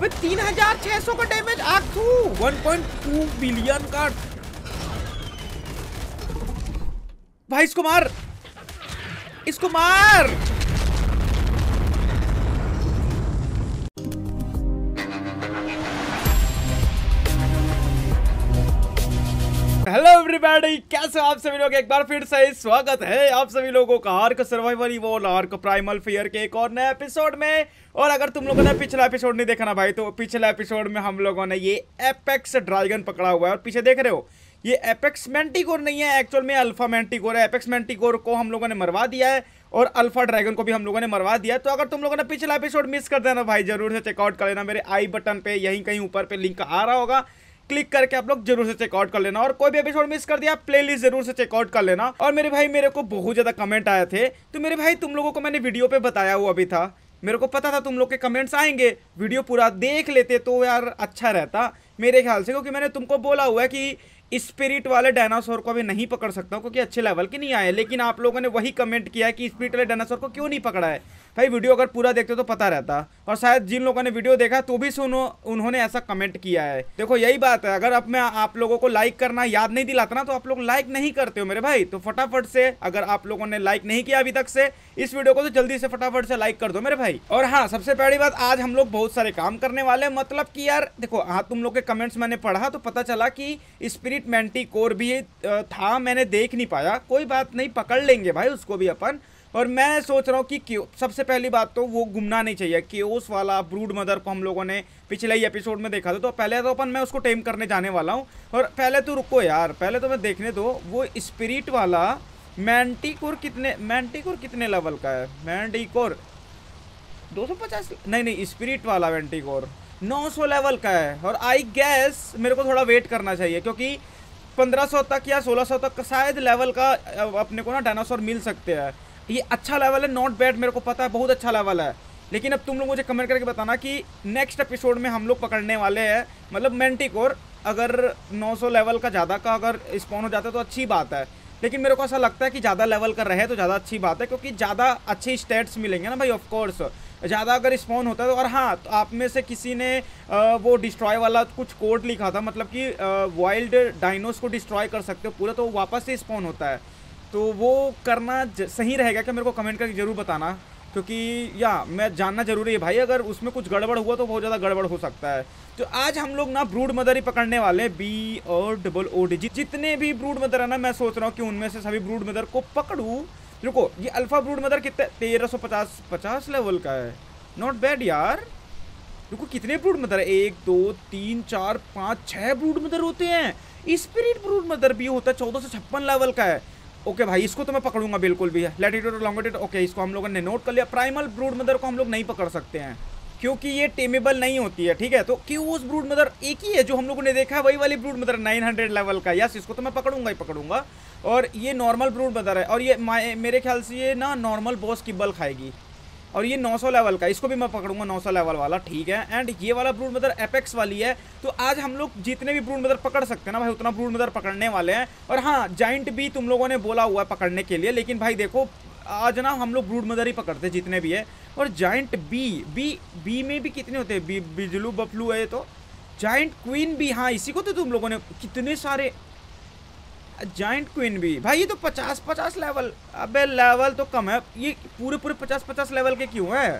अबे 3600 का damage point 1.2 billion का भाई इसको मार इसको मार बैडी कैसे आप सभी लोग एक बार फिर से स्वागत है आप सभी लोगों का आर्क सर्वाइवल वो आर्क प्राइमल फियर के एक और नए एपिसोड में और अगर तुम लोगों ने पिछला एपिसोड नहीं देखा ना भाई तो पिछले एपिसोड में हम लोगों ने ये एपेक्स ड्रैगन पकड़ा हुआ है और पीछे देख रहे हो ये एपेक्स मेंटिकोर नहीं है एक्चुअल में अल्फा मेंटिकोर है एपेक्स मेंटिकोर को हम लोगों ने मरवा दिया है और अल्फा ड्रैगन को भी हम लोगों ने मरवा दिया तो अगर तुम लोगों ने पिछला एपिसोड मिस कर देना भाई जरूर से चेकआउट कर लेना मेरे आई बटन पे यहीं कहीं ऊपर पे लिंक आ रहा होगा क्लिक करके आप लोग जरूर से चेकआउट कर लेना और कोई भी एपिसोड मिस कर दिया प्ले जरूर से चेकआउट कर लेना और मेरे भाई मेरे को बहुत ज्यादा कमेंट आए थे तो मेरे भाई तुम लोगों को मैंने वीडियो पे बताया हुआ भी था मेरे को पता था तुम लोग के कमेंट्स आएंगे वीडियो पूरा देख लेते तो यार अच्छा रहता मेरे ख्याल से क्योंकि मैंने तुमको बोला हुआ है कि स्पिरिट वाले डायनासोर को अभी नहीं पकड़ सकता हूँ क्योंकि अच्छे लेवल के नहीं आए लेकिन आप लोगों ने वही कमेंट किया कि स्पिरिट वाले डायनासोर को क्यों नहीं पकड़ा है भाई वीडियो अगर पूरा देखते तो पता रहता और शायद जिन लोगों ने वीडियो देखा तो भी से उन्होंने ऐसा कमेंट किया है देखो यही बात है अगर अब मैं आप लोगों को लाइक करना याद नहीं दिलाता ना तो आप लोग लाइक नहीं करते हो मेरे भाई तो फटाफट से अगर आप लोगों ने लाइक नहीं किया अभी तक से इस वीडियो को तो जल्दी से फटाफट से लाइक कर दो मेरे भाई और हाँ सबसे पहली बात आज हम लोग बहुत सारे काम करने वाले हैं मतलब कि यार देखो हाँ तुम लोग के कमेंट्स मैंने पढ़ा तो पता चला कि स्पिरिट मेंटी कोर भी था मैंने देख नहीं पाया कोई बात नहीं पकड़ लेंगे भाई उसको भी अपन और मैं सोच रहा हूँ कि क्यों सबसे पहली बात तो वो घूमना नहीं चाहिए उस वाला ब्रूड मदर को हम लोगों ने पिछले ही एपिसोड में देखा था तो पहले तो अपन मैं उसको टेम करने जाने वाला हूँ और पहले तो रुको यार पहले तो मैं देखने दो वो स्पिरिट वाला मैंटिकोर कितने मैंटिकोर कितने लेवल का है मैंटिकोर दो नहीं नहीं स्पिरिट वाला मैंटिकोर नौ लेवल का है और आई गैस मेरे को थोड़ा वेट करना चाहिए क्योंकि 1500 तक या 1600 तक शायद लेवल का अपने को ना डायनासोर मिल सकते हैं ये अच्छा लेवल है नॉट बैड मेरे को पता है बहुत अच्छा लेवल है लेकिन अब तुम लोग मुझे कमेंट करके बताना कि नेक्स्ट एपिसोड में हम लोग पकड़ने वाले हैं मतलब मेंटिकोर अगर 900 लेवल का ज़्यादा का अगर स्पॉन हो जाता है तो अच्छी बात है लेकिन मेरे को ऐसा लगता है कि ज़्यादा लेवल का रहे तो ज़्यादा अच्छी बात है क्योंकि ज़्यादा अच्छे स्टेट्स मिलेंगे ना भाई ऑफकोर्स ज़्यादा अगर स्पॉन होता है तो और हाँ तो आप में से किसी ने वो डिस्ट्रॉय वाला कुछ कोड लिखा था मतलब कि वाइल्ड डाइनोस को डिस्ट्रॉय कर सकते हो पूरा तो वापस से स्पॉन होता है तो वो करना सही रहेगा कि मेरे को कमेंट करके ज़रूर बताना क्योंकि या मैं जानना जरूरी है भाई अगर उसमें कुछ गड़बड़ हुआ तो बहुत ज़्यादा गड़बड़ हो सकता है तो आज हम लोग ना ब्रूड मदर ही पकड़ने वाले हैं बी और डबल ओ डी जितने भी ब्रूड मदर है ना मैं सोच रहा हूँ कि उनमें से सभी ब्रूड मदर को पकड़ूँ रुको ये अल्फ़ा ब्रूड मदर कितने तेरह सौ पचास पचास लेवल का है नॉट बैड यार रुको कितने ब्रूड मदर है एक दो तीन चार पाँच छः ब्रूड मदर होते हैं स्पिरिट ब्रूड मदर भी होता है चौदह सौ छप्पन लेवल का है ओके भाई इसको तो मैं पकड़ूंगा बिल्कुल भी है लेटिट्यूड और लॉन्गिट्यूड ओके इसको हम लोगों ने नोट कर लिया प्राइमल ब्रूड मदर को हम लोग नहीं पकड़ सकते हैं क्योंकि ये टेमेबल नहीं होती है ठीक है तो क्यों उस ब्रूड मदर एक ही है जो हम लोगों ने देखा है वही वाली ब्रूड मदर 900 लेवल का यस इसको तो मैं पकड़ूंगा ही पकड़ूंगा और ये नॉर्मल ब्रूड मदर है और ये मेरे ख्याल से ये ना नॉर्मल बॉस की बल खाएगी और ये 900 लेवल का इसको भी मैं पकड़ूंगा 900 लेवल वाला ठीक है एंड ये वाला ब्रूड मदर एपेक्स वाली है तो आज हम लोग जितने भी ब्रूड मदर पकड़ सकते हैं ना भाई उतना ब्रूड मदर पकड़ने वाले हैं और हाँ जाइंट भी तुम लोगों ने बोला हुआ है पकड़ने के लिए लेकिन भाई देखो आज ना हम लोग ब्रूड मदर ही पकड़ते जितने भी है और जाइंट बी बी बी में भी कितने होते हैं बी बिजलू बफलू है तो जाइंट क्वीन भी हाँ इसी को तो तुम लोगों ने कितने सारे जॉइंट क्वीन भी भाई ये तो पचास पचास लेवल अबे लेवल तो कम है ये पूरे पूरे पचास पचास लेवल के क्यों है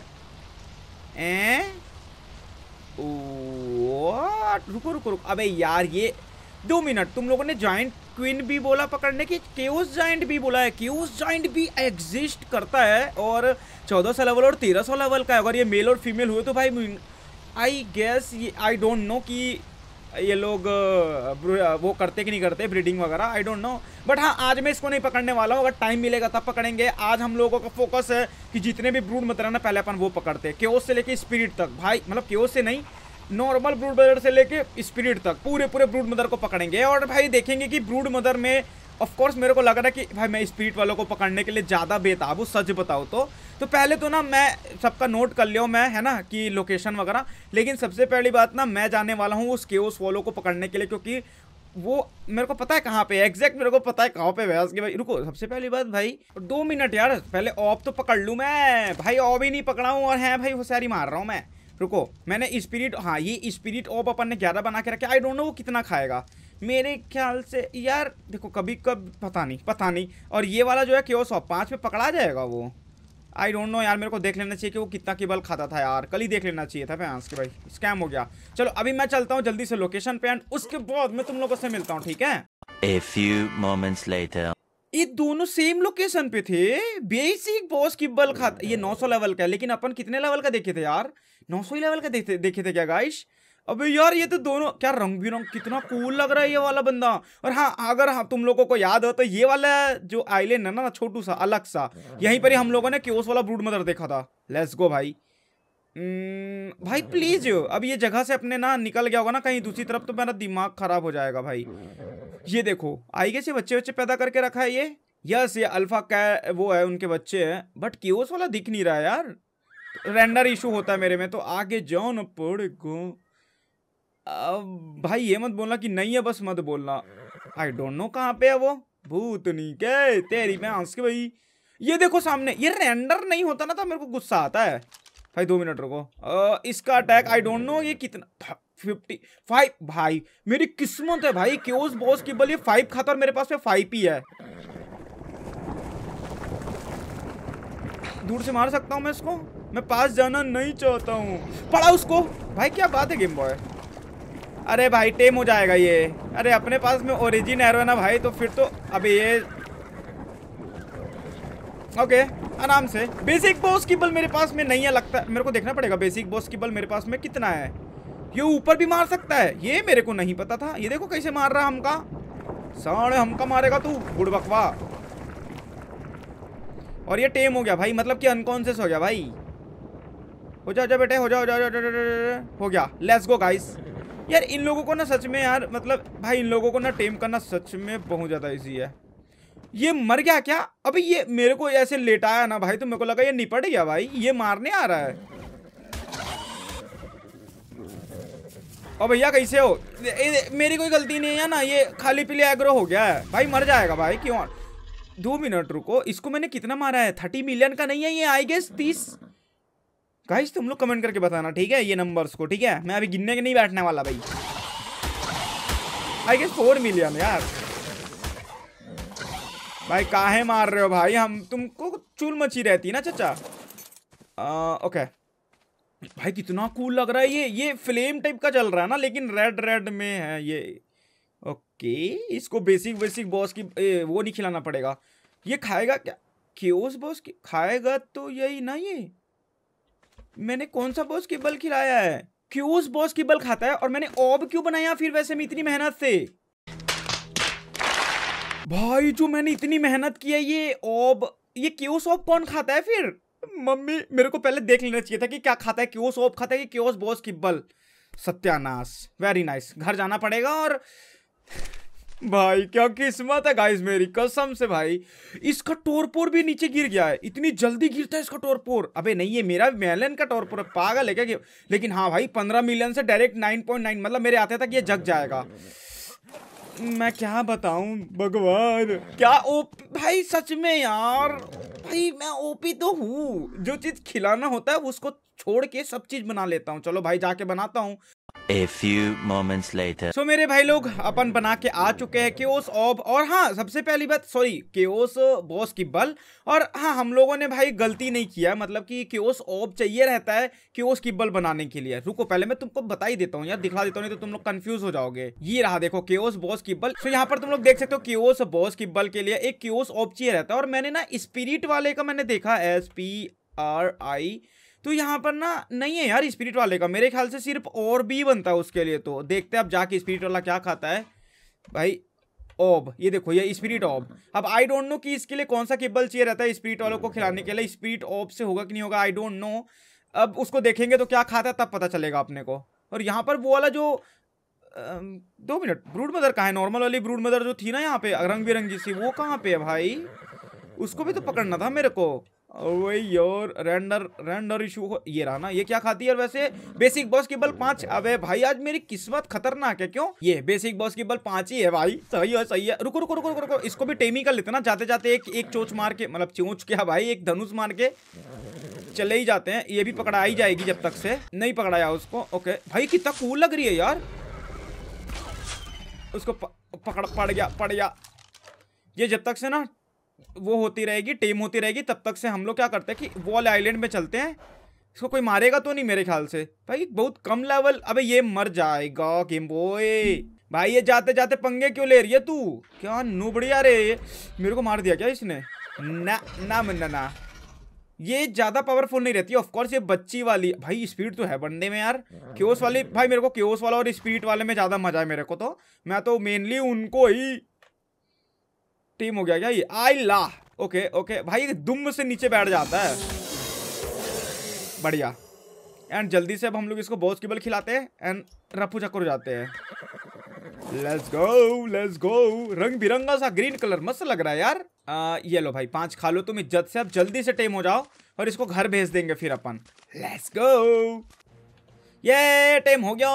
ए? रुको रुको रुको अबे यार ये दो मिनट तुम लोगों ने जॉइंट क्वीन भी बोला पकड़ने की केओस जॉइंट भी बोला है केओस जॉइंट भी एग्जिस्ट करता है और चौदह सौ लेवल और तेरह सौ लेवल का है अगर ये मेल और फीमेल हुए तो भाई आई गेस ये आई डोंट नो कि ये लोग वो करते कि नहीं करते ब्रीडिंग वगैरह आई डोंट नो बट हाँ आज मैं इसको नहीं पकड़ने वाला हूँ अगर टाइम मिलेगा तब पकड़ेंगे आज हम लोगों का फोकस है कि जितने भी ब्रूड मतलब ना पहले अपन वो पकड़ते के से लेके स्पिरिट तक भाई मतलब के से नहीं नॉर्मल ब्रूड मदर से लेके स्पिरिट तक पूरे पूरे ब्रूड मदर को पकड़ेंगे और भाई देखेंगे कि ब्रूड मदर में ऑफकोर्स मेरे को लग रहा है कि भाई मैं स्पीड वालों को पकड़ने के लिए ज़्यादा बेताब हूँ सच बताओ तो तो पहले तो ना मैं सबका नोट कर लिया मैं है ना कि लोकेशन वगैरह लेकिन सबसे पहली बात ना मैं जाने वाला हूँ उस केओस वालों को पकड़ने के लिए क्योंकि वो मेरे को पता है कहाँ पे एग्जैक्ट मेरे को पता है कहाँ पे व्यास के भाई रुको सबसे पहली बात भाई दो मिनट यार पहले ऑफ तो पकड़ लूँ मैं भाई ऑफ ही नहीं पकड़ा हूँ और हैं भाई होशियारी मार रहा हूँ मैं रुको मैंने स्पिरिट हाँ ये स्पिरिट ऑफ अपन ने ग्यारह बना के रखा आई डोंट नो वो कितना खाएगा मेरे ख्याल से यार देखो कभी कब पता नहीं पता नहीं और ये वाला जो है कि वो सौ पाँच पे पकड़ा जाएगा वो आई डोंट नो यार मेरे को देख लेना चाहिए कि वो कितना केबल खाता था यार कल ही देख लेना चाहिए था फैंस के भाई स्कैम हो गया चलो अभी मैं चलता हूँ जल्दी से लोकेशन पे एंड उसके बाद मैं तुम लोगों से मिलता हूँ ठीक है A few moments later. ये दोनों सेम लोकेशन पे थे बेसिक बॉस की बल खाता ये 900 लेवल का है लेकिन अपन कितने लेवल का देखे थे यार 900 ही लेवल का देखे देखे थे क्या गाइश अबे यार ये तो दोनों क्या रंग बिरंग कितना कूल लग रहा है ये वाला बंदा और हाँ अगर हाँ, तुम लोगों को याद हो तो ये वाला जो आइलैंड है ना छोटू सा अलग सा यहीं पर ही हम लोगों ने क्योस वाला ब्रूड मदर देखा था लेट्स गो भाई हम्म, भाई प्लीज अब ये जगह से अपने ना निकल गया होगा ना कहीं दूसरी तरफ तो मेरा दिमाग खराब हो जाएगा भाई ये देखो आई गेस ये बच्चे बच्चे पैदा करके रखा है ये यस ये अल्फा कै वो है उनके बच्चे हैं बट क्योस वाला दिख नहीं रहा यार रेंडर इशू होता है मेरे में तो आगे जाओ ना पड़ भाई ये मत बोलना कि नहीं है बस मत बोलना आई डोंट नो कहाँ पे है वो भूतनी के तेरी मैं हंस के भाई ये देखो सामने ये रेंडर नहीं होता ना तो मेरे को गुस्सा आता है भाई दो मिनट रुको इसका अटैक आई डोंट नो ये कितना फिफ्टी फाइव भाई मेरी किस्मत है भाई क्योस बॉस की बल ये फाइव खाता और मेरे पास फाइव ही है दूर से मार सकता हूँ मैं इसको मैं पास जाना नहीं चाहता हूँ पढ़ा उसको भाई क्या बात है गेम बॉय अरे भाई टेम हो जाएगा ये अरे अपने पास में ओरिजिन एरो है ना भाई तो फिर तो अभी ये ओके आराम से बेसिक बॉस की बल मेरे पास में नहीं है लगता मेरे को देखना पड़ेगा बेसिक बॉस की बल मेरे पास में कितना है ये ऊपर भी मार सकता है ये मेरे को नहीं पता था ये देखो कैसे मार रहा हमका साढ़े हमका मारेगा तू गुड़बकवा और ये टेम हो गया भाई मतलब कि अनकॉन्सियस हो गया भाई हो जाओ जाओ बेटे हो जाओ हो जाओ हो गया लेट्स गो गाइस यार इन लोगों को ना सच में यार मतलब भाई इन लोगों को ना टेम करना सच में बहुत ज़्यादा ईजी है ये मर गया क्या अभी ये मेरे को ऐसे लेटाया ना भाई तो मेरे को लगा ये निपट गया भाई ये मारने आ रहा है और भैया कैसे हो ए, ए, मेरी कोई गलती नहीं है ना ये खाली पीले एग्रो हो गया है भाई मर जाएगा भाई क्यों दो मिनट रुको इसको मैंने कितना मारा है थर्टी मिलियन का नहीं है ये आई गेस तीस गाइस तुम लोग कमेंट करके बताना ठीक है ये नंबर्स को ठीक है मैं अभी गिनने के नहीं बैठने वाला भाई आई गेस फोर मिलियन यार भाई काहे मार रहे हो भाई हम तुमको चूल मची रहती है ना चचा आ, ओके भाई कितना कूल लग रहा है ये ये फ्लेम टाइप का चल रहा है ना लेकिन रेड रेड में है ये ओके इसको बेसिक बेसिक बॉस की ए, वो नहीं खिलाना पड़ेगा ये खाएगा क्या क्योस बॉस की खाएगा तो यही ना ये मैंने कौन सा बॉस की खिलाया है क्यों उस बॉस की खाता है और मैंने ऑब क्यों बनाया फिर वैसे में इतनी मेहनत से भाई जो मैंने इतनी मेहनत की है ये ऑब ये क्योस ऑब कौन खाता है फिर मम्मी मेरे को पहले देख लेना चाहिए था कि क्या खाता है क्योस ऑब खाता है कि क्योस बॉस की सत्यानाश वेरी नाइस घर जाना पड़ेगा और भाई क्या किस्मत है गाइस मेरी कसम से भाई इसका टोरपोर भी नीचे गिर गया है इतनी जल्दी गिरता है इसका टोरपोर अबे नहीं ये मेरा मेलन का टोरपोर पागल है क्या लेकिन हाँ भाई पंद्रह मिलियन से डायरेक्ट नाइन पॉइंट नाइन मतलब मेरे आते तक ये जग जाएगा मैं क्या बताऊं भगवान क्या ओप भाई सच में यार भाई मैं ओपी तो हूँ जो चीज़ खिलाना होता है उसको छोड़ के सब चीज़ बना लेता हूँ चलो भाई जाके बनाता हूँ A few moments later. So, मेरे भाई लोग अपन बना के आ चुके हैं केओस ऑब और हाँ सबसे पहली बात सॉरी केओस बॉस की बल और हाँ हम लोगों ने भाई गलती नहीं किया मतलब कि केओस ऑब चाहिए रहता है केओस की बल बनाने के लिए रुको पहले मैं तुमको बता ही देता हूँ यार दिखा देता हूँ नहीं तो तुम लोग कंफ्यूज हो जाओगे ये रहा देखो केओस बॉस की बल तो so, यहाँ पर तुम लोग देख सकते हो केओस बॉस की बल के लिए एक केओस ऑब चाहिए रहता है और मैंने ना स्पिरिट वाले का मैंने देखा एस पी आर आई तो यहाँ पर ना नहीं है यार स्पिरिट वाले का मेरे ख्याल से सिर्फ और भी बनता है उसके लिए तो देखते हैं अब जाके स्पिरिट वाला क्या खाता है भाई ऑब ये देखो ये स्पिरिट ऑब अब आई डोंट नो कि इसके लिए कौन सा केबल चाहिए रहता है स्पिरिट वालों को खिलाने के लिए स्पिरिट ऑब से होगा कि नहीं होगा आई डोंट नो अब उसको देखेंगे तो क्या खाता है तब पता चलेगा अपने को और यहाँ पर वो वाला जो दो मिनट ब्रूड मदर कहाँ है नॉर्मल वाली ब्रूड मदर जो थी ना यहाँ पे रंग बिरंगी सी वो कहाँ पे है भाई उसको भी तो पकड़ना था मेरे को रेंडर रेंडर इशू हो ये रहा ना ये क्या खाती है वैसे बेसिक बॉस की बल पांच अबे भाई आज मेरी किस्मत खतरनाक है क्यों ये बेसिक बॉस की बल पांच ही है भाई सही है सही है रुको रुको रुको रुको, रुको। इसको भी टेमी कर लेते ना जाते जाते एक एक चोच मार के मतलब चोच क्या भाई एक धनुष मार के चले ही जाते हैं ये भी पकड़ा ही जाएगी जब तक से नहीं पकड़ाया उसको ओके भाई कितना कूल लग रही है यार उसको पकड़ पड़ गया पड़ गया ये जब तक से ना वो होती रहेगी टीम होती रहेगी तब तक से हम लोग क्या करते हैं कि वॉल आइलैंड में चलते हैं इसको कोई मारेगा तो नहीं मेरे ख्याल से भाई बहुत कम लेवल अबे ये मर जाएगा गेम बोए भाई ये जाते जाते पंगे क्यों ले रही है तू क्या नूबड़िया रे मेरे को मार दिया क्या इसने ना ना मन्ना ना ये ज़्यादा पावरफुल नहीं रहती ऑफकोर्स ये बच्ची वाली भाई स्पीड तो है बंदे में यार क्योस वाली भाई मेरे को क्योस वाला और स्पीड वाले में ज़्यादा मजा है मेरे को तो मैं तो मेनली उनको ही टीम हो गया क्या ये आई ला ओके ओके भाई दुम से नीचे बैठ जाता है बढ़िया एंड जल्दी से अब हम लोग इसको बॉस की बल खिलाते हैं एंड रफू चक्कर जाते हैं लेट्स गो लेट्स गो रंग बिरंगा सा ग्रीन कलर मस्त लग रहा है यार आ, ये लो भाई पांच खा लो तुम इज्जत से अब जल्दी से टेम हो जाओ और इसको घर भेज देंगे फिर अपन लेट्स गो ये टेम हो गया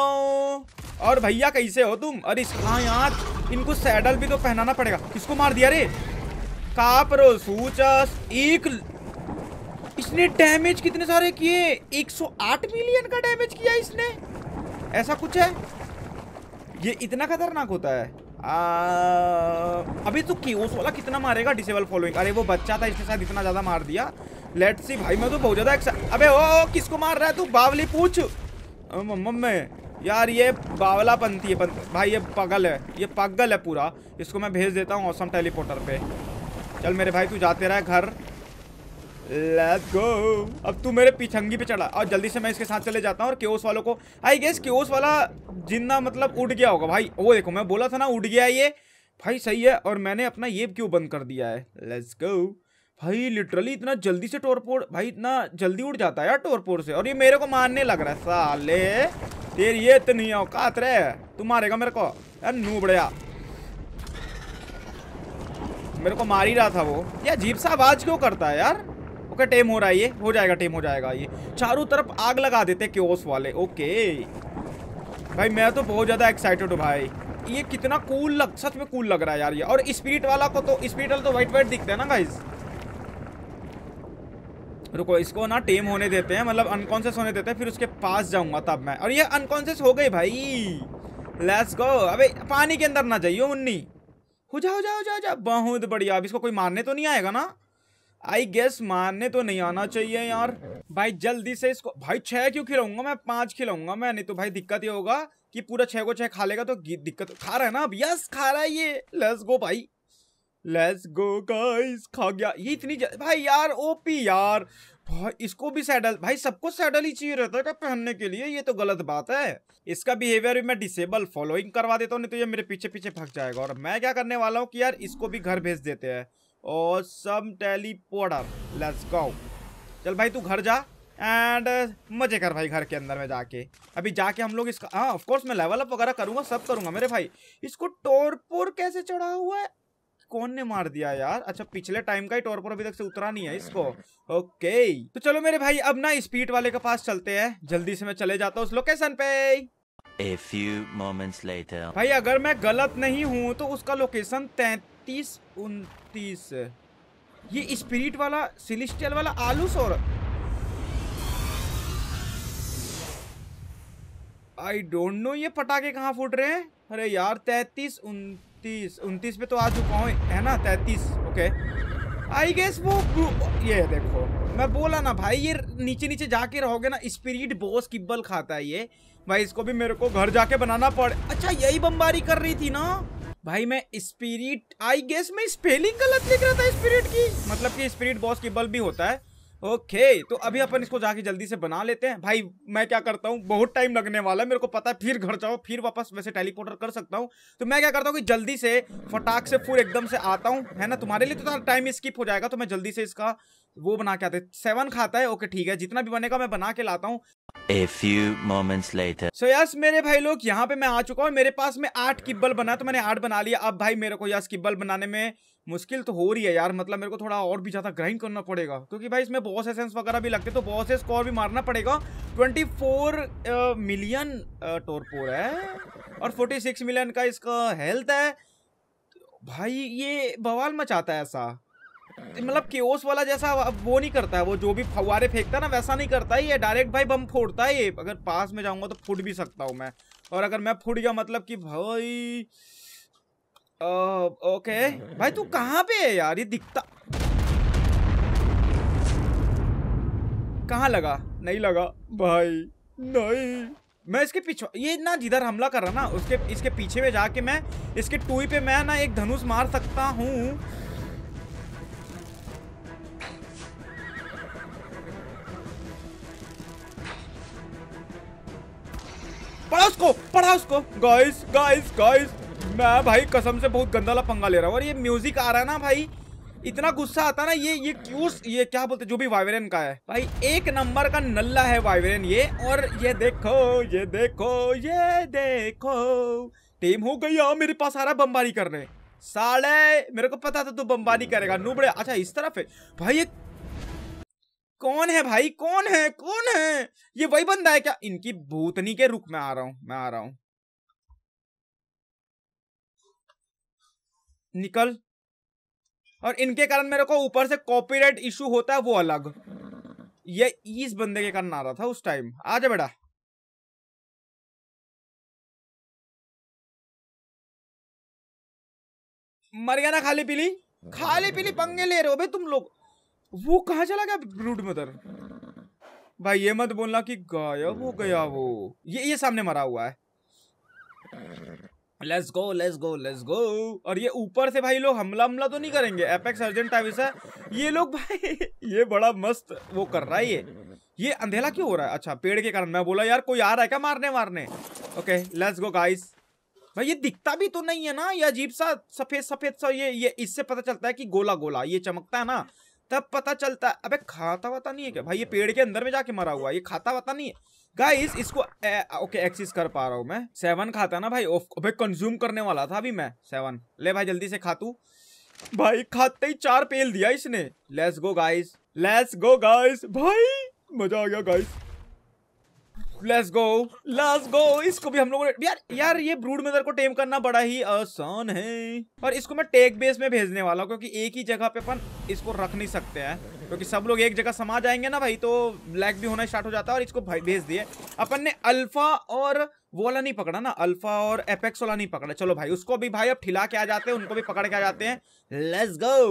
और भैया कैसे हो तुम अरे हाँ यार इनको सैडल भी तो पहनाना पड़ेगा किसको मार दिया रे कापरो सूचस एक इसने डैमेज कितने सारे किए 108 मिलियन का डैमेज किया इसने ऐसा कुछ है ये इतना खतरनाक होता है आ... अभी तो क्योस वाला कितना मारेगा डिसेबल फॉलोइंग अरे वो बच्चा था इसके साथ इतना ज़्यादा मार दिया लेट सी भाई मैं तो बहुत ज़्यादा अबे ओ किसको मार रहा है तू बावली पूछ मम्मे यार ये बावला पंथी है पंथ भाई ये पागल है ये पागल है पूरा इसको मैं भेज देता हूँ औसम टेलीपोर्टर पे चल मेरे भाई तू जाते रहे घर लेट्स गो अब तू मेरे पिछंगी पे चढ़ा और जल्दी से मैं इसके साथ चले जाता हूँ और केओस वालों को आई गेस केओस वाला जिन्ना मतलब उड़ गया होगा भाई वो देखो मैं बोला था ना उड़ गया ये भाई सही है और मैंने अपना ये क्यों बंद कर दिया है लेट्स गो भाई लिटरली इतना जल्दी से टोरपोर भाई इतना जल्दी उड़ जाता है यार टोरपोर से और ये मेरे को मारने लग रहा है साले तेरी ये इतनी औकात रे तू मारेगा मेरे को यार नू बड़िया मेरे को मार ही रहा था वो ये अजीब सा आवाज क्यों करता है यार ओके टेम हो रहा है ये हो जाएगा टेम हो जाएगा ये चारों तरफ आग लगा देते क्योस वाले ओके भाई मैं तो बहुत ज़्यादा एक्साइटेड हूँ भाई ये कितना कूल लग सच में कूल लग रहा है यार ये और स्पिरिट वाला को तो स्पिरिट वाला तो वाइट वाइट दिखता है ना गाइज़ रुको इसको ना टेम होने देते हैं मतलब अनकॉन्शियस होने देते हैं फिर उसके पास जाऊंगा तब मैं और ये अनकॉन्शियस हो गई भाई लेट्स गो अबे पानी के अंदर ना जाइए उन्नी हो जाओ जाओ जाओ जाओ बहुत बढ़िया अब इसको कोई मारने तो नहीं आएगा ना आई गेस मारने तो नहीं आना चाहिए यार भाई जल्दी से इसको भाई छः क्यों खिलाऊंगा मैं पाँच खिलाऊंगा मैं नहीं तो भाई दिक्कत ये होगा कि पूरा छः को छः खा लेगा तो दिक्कत खा रहा है ना अब यस खा रहा है ये लेट्स गो भाई लेट्स गो गाइस खा गया ये इतनी जा... भाई यार ओपी यार भाई इसको भी सैडल भाई सबको सैडल ही चाहिए रहता है पहनने के लिए ये तो गलत बात है इसका बिहेवियर भी मैं डिसेबल फॉलोइंग करवा देता हूँ नहीं तो ये मेरे पीछे पीछे भाग जाएगा और मैं क्या करने वाला हूँ कि यार इसको भी घर भेज देते हैं और सम टेलीपोर्टर लेट्स गो चल भाई तू घर जा एंड uh, मजे कर भाई घर के अंदर में जाके अभी जाके हम लोग इसका हाँ ऑफकोर्स मैं लेवल अप वगैरह करूँगा सब करूँगा मेरे भाई इसको टोरपोर कैसे चढ़ा हुआ है कौन ने मार दिया यार अच्छा पिछले टाइम का ही टॉर पर अभी तक से उतरा नहीं है इसको ओके तो चलो मेरे भाई अब ना स्पीड वाले के पास चलते हैं जल्दी से मैं चले जाता हूँ उस लोकेशन पे A few moments later. भाई अगर मैं गलत नहीं हूँ तो उसका लोकेशन तैतीस उन्तीस ये स्पिरिट वाला सिलिस्टियल वाला आलू सोर आई डोंट नो ये पटाखे कहाँ फूट रहे हैं अरे यार तैतीस उन्तीस उनतीस उनतीस पे तो आ चुका हूँ है ना तैतीस ओके आई गेस वो ये देखो मैं बोला ना भाई ये नीचे नीचे जाके रहोगे ना स्पिरिट बोस किब्बल खाता है ये भाई इसको भी मेरे को घर जाके बनाना पड़े अच्छा यही बमबारी कर रही थी ना भाई मैं स्पिरिट आई गेस मैं स्पेलिंग गलत लिख रहा था स्पिरिट की मतलब कि स्पिरिट बॉस किब्बल भी होता है ओके तो अभी अपन इसको जाके जल्दी से बना लेते हैं भाई मैं क्या करता हूँ बहुत टाइम लगने वाला है मेरे को पता है फिर घर जाओ फिर वापस वैसे टेलीपोर्टर कर सकता हूँ तो मैं क्या करता हूँ कि जल्दी से फटाक से फूल एकदम से आता हूँ है ना तुम्हारे लिए तो टाइम स्किप हो जाएगा तो मैं जल्दी से इसका वो बना के आते सेवन खाता है ओके ठीक है जितना भी बनेगा मैं बना के लाता हूँ A few moments later. So yes, मेरे भाई लोग यहाँ पे मैं आ चुका हूँ मेरे पास में आठ किब्बल बना तो मैंने आठ बना लिया अब भाई मेरे को यस किब्बल बनाने में मुश्किल तो हो रही है यार मतलब मेरे को थोड़ा और भी ज़्यादा ग्राइंड करना पड़ेगा क्योंकि भाई इसमें बॉस एसेंस वगैरह भी लगते तो बॉस एस स्कोर भी मारना पड़ेगा 24 मिलियन टोरपोर है और 46 मिलियन का इसका हेल्थ है भाई ये बवाल मचाता है ऐसा मतलब केओस वाला जैसा वो नहीं करता है वो जो भी फवारे फेंकता है ना वैसा नहीं करता है ये डायरेक्ट भाई बम फोड़ता है ये अगर पास में जाऊंगा तो फूट भी सकता हूँ मैं और अगर मैं फूट गया मतलब कि भाई ओके भाई तू कहां पे है यार ये दिखता कहाँ लगा नहीं लगा भाई नहीं मैं इसके पीछे ये ना जिधर हमला कर रहा ना उसके इसके पीछे में जाके मैं इसके टूई पे मैं ना एक धनुष मार सकता हूँ पढ़ा उसको पढ़ा उसको गाइस गाइस गाइस मैं भाई कसम से बहुत गंदा पंगा ले रहा हूँ और ये म्यूजिक आ रहा है ना भाई इतना गुस्सा आता ना ये ये क्यूस ये क्या बोलते जो भी वाइवरेन का है भाई एक नंबर का नल्ला है वाइवरन ये और ये देखो ये देखो ये देखो टीम हो गई और मेरे पास आ रहा बम्बारी करने साले मेरे को पता था तू बम्बारी करेगा नूबड़े अच्छा इस तरफ है भाई ये कौन है भाई कौन है कौन है ये वही बंदा है क्या इनकी भूतनी के रुख में आ रहा हूँ मैं आ रहा हूँ निकल और इनके कारण मेरे को ऊपर से कॉपीराइट इशू होता है वो अलग ये इस बंदे के कारण आ रहा था उस टाइम आ जा बेटा मर गया ना खाली पीली खाली पीली पंगे ले रहे हो भाई तुम लोग वो कहा चला गया ब्रूड मदर भाई ये मत बोलना कि गायब हो गया वो ये ये सामने मरा हुआ है let's go let's go let's go और ये ऊपर से भाई लोग हमला हमला तो नहीं करेंगे एपेक्स अर्जेंट टाइविसा ये लोग भाई ये बड़ा मस्त वो कर रहा है ये ये अंधेला क्यों हो रहा है अच्छा पेड़ के कारण मैं बोला यार कोई आ रहा है क्या मारने मारने ओके लेट्स गो गाइस भाई ये दिखता भी तो नहीं है ना ये अजीब सा सफेद सफेद सा ये ये इससे पता चलता है कि गोला गोला ये चमकता है ना तब पता चलता है अबे खाता वाता नहीं है क्या भाई ये हाँ, पेड़ के हाँ। अंदर में जाके मरा हुआ ये खाता वाता नहीं है गाइस इसको ए, ओके एक्सिस कर पा रहा हूँ मैं सेवन खाता ना भाई ओफ अबे कंज्यूम करने वाला था अभी मैं सेवन ले भाई जल्दी से खा तू भाई खाते ही चार पेल दिया इसने let's go guys let's go guys भाई मजा आ गया guys let's go let's go इसको भी हम लोगों ने यार यार ये ब्रूड मेदर को टेम करना बड़ा ही आसान है और इसको मैं टेक बेस में भेजने वाला हूँ क्योंकि एक ही जगह पे अपन इसको रख नहीं सकते हैं क्योंकि सब लोग एक जगह समा जाएंगे ना भाई तो ब्लैक भी होना स्टार्ट हो जाता है और इसको भेज दिए अपन ने अल्फा और वो वाला नहीं पकड़ा ना अल्फा और एपेक्स वाला नहीं पकड़ा चलो भाई उसको भी भाई अब ठिला के आ जाते हैं उनको भी पकड़ के आ जाते हैं लेट्स गो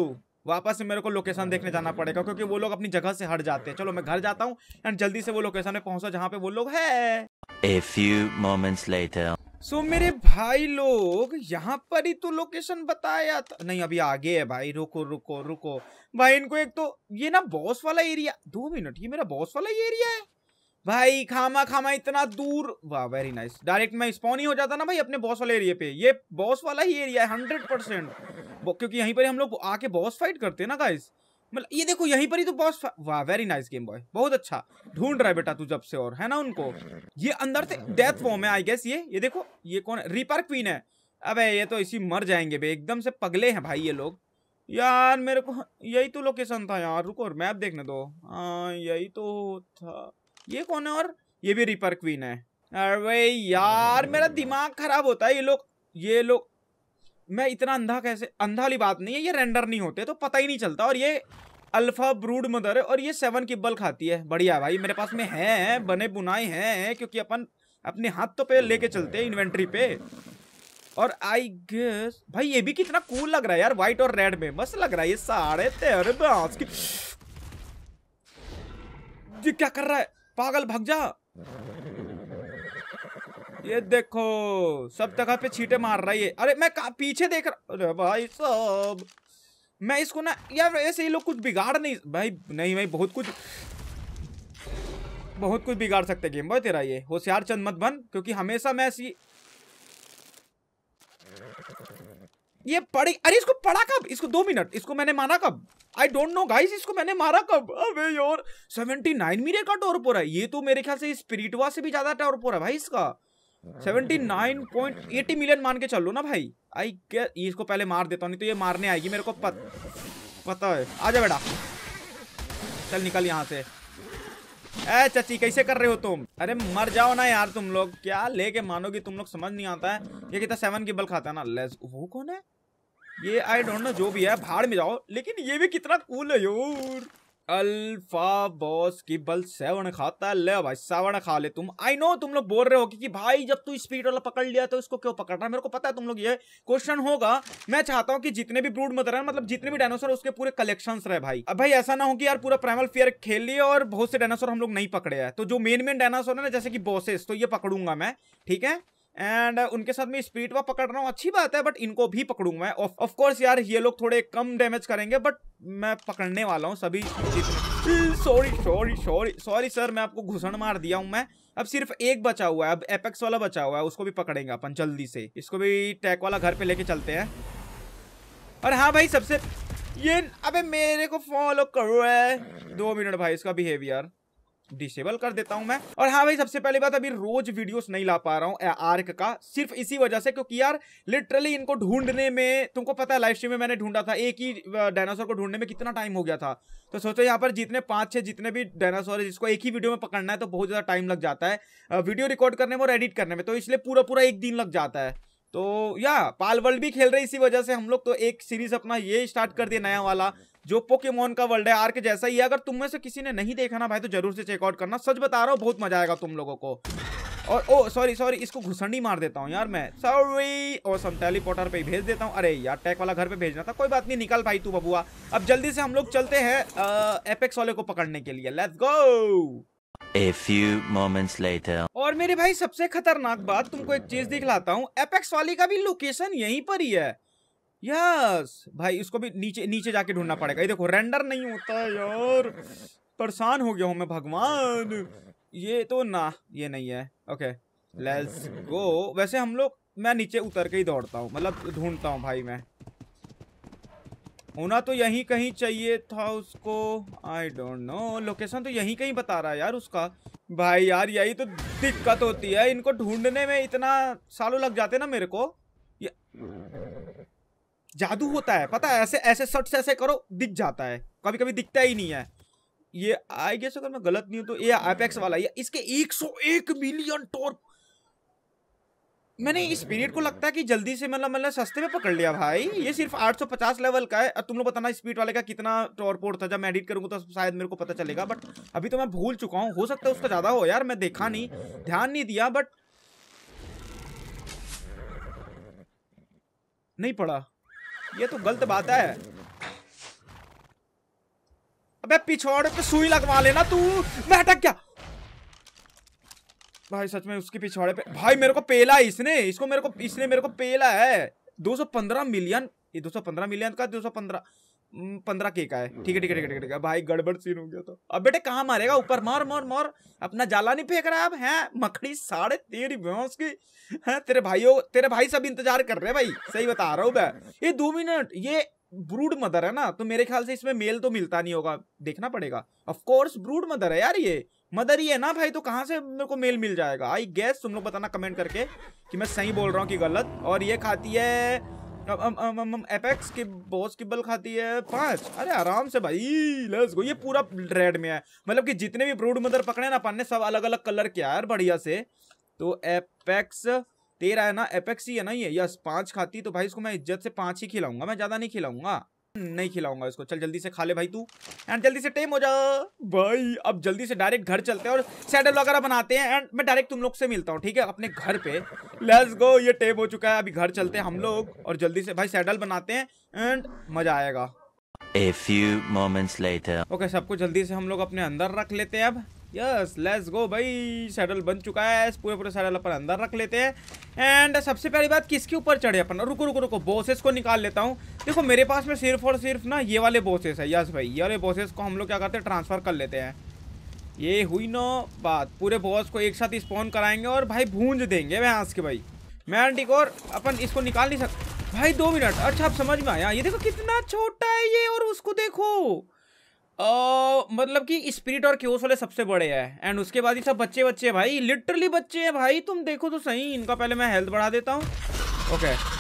वापस से मेरे को लोकेशन देखने जाना पड़ेगा क्योंकि वो लोग अपनी जगह से हट जाते हैं चलो मैं घर जाता हूँ एंड जल्दी से वो लोकेशन में पहुंचा जहाँ पे वो लोग है a few moments later so मेरे भाई लोग यहाँ पर ही तो लोकेशन बताया था नहीं अभी आगे है भाई रुको रुको रुको भाई इनको एक तो ये ना बॉस वाला एरिया दो मिनट ये मेरा बॉस वाला एरिया है भाई खामा खामा इतना दूर वाह वेरी नाइस डायरेक्ट मैं स्पॉन ही हो जाता ना भाई अपने बॉस वाले एरिया पे ये बॉस वाला ही एरिया है हंड्रेड परसेंट क्योंकि यहीं पर हम लोग आके बॉस फाइट करते हैं ना गाइस मतलब ये देखो यहीं पर ही तो बॉस वाह वेरी नाइस गेम बॉय बहुत अच्छा ढूंढ रहा है बेटा तू जब से और है ना उनको ये अंदर से डेथ फॉर्म है आई गेस ये ये देखो ये कौन है रिपर क्वीन है अब ये तो इसी मर जाएंगे भाई एकदम से पगले हैं भाई ये लोग यार मेरे को यही तो लोकेशन था यार रुको और मैप देखने दो हाँ यही तो था ये कौन है और ये भी रिपर क्वीन है अरे यार मेरा दिमाग खराब होता है ये लोग ये लोग मैं इतना अंधा कैसे अंधा वाली बात नहीं है ये रेंडर नहीं होते तो पता ही नहीं चलता और ये अल्फा ब्रूड मदर है और ये सेवन की बल खाती है बढ़िया भाई मेरे पास में है बने बुनाए हैं क्योंकि अपन अपने हाथ तो पे लेके चलते हैं इन्वेंट्री पे और आई गेस भाई ये भी कितना कूल लग रहा है यार व्हाइट और रेड में मस्त लग रहा है ये साढ़े तेरे की क्या कर रहा है पागल भग जा ये देखो सब जगह पे छीटे मार रहा है ये अरे मैं पीछे देख रहा अरे भाई सब मैं इसको ना यार ऐसे ही लोग कुछ बिगाड़ नहीं भाई नहीं भाई बहुत कुछ बहुत कुछ बिगाड़ सकते गेम बॉय तेरा ये होशियार चंद मत बन क्योंकि हमेशा मैं ऐसी ये पड़े अरे इसको पड़ा कब इसको दो मिनट इसको मैंने माना कब आई डोंट नो गाइस इसको मैंने मारा कब अबे यार 79 मीटर का टोरपोर है ये तो मेरे ख्याल से वा से भी ज्यादा टोरपोर है भाई इसका 79.80 मिलियन मान के चलो ना भाई आई क्या ये इसको पहले मार देता हूँ नहीं तो ये मारने आएगी मेरे को पत, पता है आ जा बेटा चल निकल यहाँ से ए चची कैसे कर रहे हो तुम अरे मर जाओ ना यार तुम लोग क्या लेके मानोगे तुम लोग समझ नहीं आता है ये कितना सेवन की बल खाता है ना लेस वो कौन है ये आई डोंट नो जो भी है भाड़ में जाओ लेकिन ये भी कितना कूल है यूर अल्फा बॉस की बल सेवन खाता है ले भाई सेवन खा ले तुम आई नो तुम लोग बोल रहे हो कि, कि भाई जब तू स्पीड वाला पकड़ लिया तो इसको क्यों पकड़ रहा है मेरे को पता है तुम लोग ये क्वेश्चन होगा मैं चाहता हूँ कि जितने भी ब्रूड मदर है मतलब जितने भी डायनासोर उसके पूरे कलेक्शन रहे भाई अब भाई ऐसा ना हो कि यार पूरा प्राइमल फेयर खेल लिए और बहुत से डायनासोर हम लोग नहीं पकड़े हैं तो जो मेन मेन डायनासोर है ना जैसे कि बॉसेस तो ये पकड़ूंगा मैं ठीक है एंड uh, उनके साथ में स्पीड वा पकड़ रहा हूँ अच्छी बात है बट इनको भी पकड़ूंगा मैं ऑफ कोर्स यार ये लोग थोड़े कम डैमेज करेंगे बट मैं पकड़ने वाला हूँ सभी sorry sorry sorry sorry sir मैं आपको घुसन मार दिया हूँ मैं अब सिर्फ एक बचा हुआ है अब एपेक्स वाला बचा हुआ है उसको भी पकड़ेंगे अपन जल्दी से इसको भी टैक वाला घर पे लेके चलते हैं और हाँ भाई सबसे ये अबे मेरे को फॉलो करो है दो मिनट भाई इसका बिहेवियर डिसेबल कर देता हूं मैं और हाँ भाई सबसे पहली बात अभी रोज वीडियोस नहीं ला पा रहा हूं आर्क का सिर्फ इसी वजह से क्योंकि यार लिटरली इनको ढूंढने में तुमको पता है लाइव स्ट्रीम में मैंने ढूंढा था एक ही डायनासोर को ढूंढने में कितना टाइम हो गया था तो सोचो यहाँ पर जितने पांच छह जितने भी डायनासोर है जिसको एक ही वीडियो में पकड़ना है तो बहुत ज्यादा टाइम लग जाता है वीडियो रिकॉर्ड करने में और एडिट करने में तो इसलिए पूरा पूरा एक दिन लग जाता है तो या पाल वर्ल्ड भी खेल रहे इसी वजह से हम लोग तो एक सीरीज अपना ये स्टार्ट कर दिया नया वाला जो पोकेमोन का वर्ल्ड है आर्क जैसा ही है अगर तुम में से किसी ने नहीं देखा ना भाई तो जरूर से चेकआउट करना सच बता रहा हूँ बहुत मजा आएगा तुम लोगों को और ओ सॉरी सॉरी इसको घुसंडी मार देता हूँ यार मैं सॉरी और सम टेलीपोर्टर पे भेज देता हूँ अरे यार टैक वाला घर पे भेजना था कोई बात नहीं निकल भाई तू बबुआ अब जल्दी से हम लोग चलते हैं एपेक्स वाले को पकड़ने के लिए let's go A few moments later. और मेरे भाई सबसे खतरनाक बात तुमको एक चीज दिखलाता हूँ एपेक्स वाली का भी लोकेशन यहीं पर ही है यस भाई इसको भी नीचे नीचे जाके ढूंढना पड़ेगा ये देखो रेंडर नहीं होता है यार परेशान हो गया हूँ मैं भगवान ये तो ना ये नहीं है ओके लेट्स गो वैसे हम लोग मैं नीचे उतर के ही दौड़ता हूँ मतलब ढूंढता हूँ भाई मैं होना तो यहीं कहीं चाहिए था उसको आई डोंट नो लोकेशन तो यहीं कहीं बता रहा है यार उसका भाई यार यही तो दिक्कत होती है इनको ढूंढने में इतना सालों लग जाते ना मेरे को जादू होता है पता है ऐसे ऐसे सट से ऐसे करो दिख जाता है कभी कभी दिखता ही नहीं है ये आई गेस अगर मैं गलत नहीं हूं तो ये आईपैक्स वाला ये इसके 101 मिलियन टोर मैंने इस पीरियड को लगता है कि जल्दी से मतलब मतलब सस्ते में पकड़ लिया भाई ये सिर्फ 850 लेवल का है तुम लोग बताना स्पीड वाले का कितना टॉरपोर्ट था जब मैं एडिट करूंगा तो शायद मेरे को पता चलेगा बट अभी तो मैं भूल चुका हूँ हो सकता है उसका ज़्यादा हो यार मैं देखा नहीं ध्यान नहीं दिया बट नहीं पड़ा ये तो गलत बात है अबे पिछवाड़े पे तो सुई लगवा लेना तू मैं अटक गया भाई सच में उसके पिछवाड़े पे भाई मेरे को पेला है इसने इसको मेरे को इसने मेरे को पेला है 215 मिलियन ये 215 मिलियन का 215 हम्म, पंद्रह के हम्म। का है ठीक है ठीक है ठीक है भाई गड़बड़ सीन हो गया तो अब बेटे कहाँ मारेगा ऊपर मार मार मार अपना जाला नहीं फेंक रहा है अब है मकड़ी साढ़े तेरी भैंस की है तेरे भाइयों तेरे भाई सब इंतजार कर रहे हैं भाई सही बता रहा हूँ मैं ये दो मिनट ये ब्रूड मदर है ना तो मेरे ख्याल से इसमें मेल तो मिलता नहीं होगा देखना पड़ेगा ऑफ कोर्स ब्रूड मदर है यार ये मदर ही है ना भाई तो कहाँ से मेरे को मेल मिल जाएगा आई गेस तुम लोग बताना कमेंट करके कि मैं सही बोल रहा हूँ कि गलत और ये खाती है एपेक्स के बॉस की बल खाती है पांच अरे आराम से भाई लेट्स गो ये पूरा रेड में है मतलब कि जितने भी ब्रूड मदर पकड़े ना अपन ने सब अलग अलग कलर के यार बढ़िया से तो एपेक्स तेरा है ना एपेक्स ही है ना ये यस पांच खाती तो भाई इसको मैं इज्जत से पांच ही खिलाऊंगा मैं ज्यादा नहीं खिलाऊंगा नहीं खिलाऊंगा इसको चल जल्दी से खा ले भाई तू एंड जल्दी से टेम हो जा भाई अब जल्दी से डायरेक्ट घर चलते हैं और सैडल वगैरह बनाते हैं एंड मैं डायरेक्ट तुम लोग से मिलता हूँ ठीक है अपने घर पे लेट्स गो ये टेम हो चुका है अभी घर चलते हैं हम लोग और जल्दी से भाई सैडल बनाते हैं एंड मजा आएगा a few moments later okay सबको जल्दी से हम लोग अपने अंदर रख लेते हैं अब यस लेट्स गो भाई सैडल बन चुका है पूरे पूरे सैडल अपन अंदर रख लेते हैं एंड सबसे पहली बात किसके ऊपर चढ़े अपन रुको रुको रुको बोसेस को निकाल लेता हूँ देखो मेरे पास में सिर्फ और सिर्फ ना ये वाले बॉसेस है यस भाई ये वाले बॉसेस को हम लोग क्या करते हैं ट्रांसफ़र कर लेते हैं ये हुई ना बात पूरे बॉस को एक साथ स्पॉन कराएंगे और भाई भूंज देंगे भैंस के भाई मैं मैंटिक और अपन इसको निकाल नहीं सकते भाई दो मिनट अच्छा आप समझ में आया हाँ, ये देखो कितना छोटा है ये और उसको देखो आ, मतलब कि स्पिरिट और क्योस वाले सबसे बड़े हैं एंड उसके बाद ही सब बच्चे बच्चे भाई लिटरली बच्चे हैं भाई तुम देखो तो सही इनका पहले मैं हेल्थ बढ़ा देता हूँ ओके okay.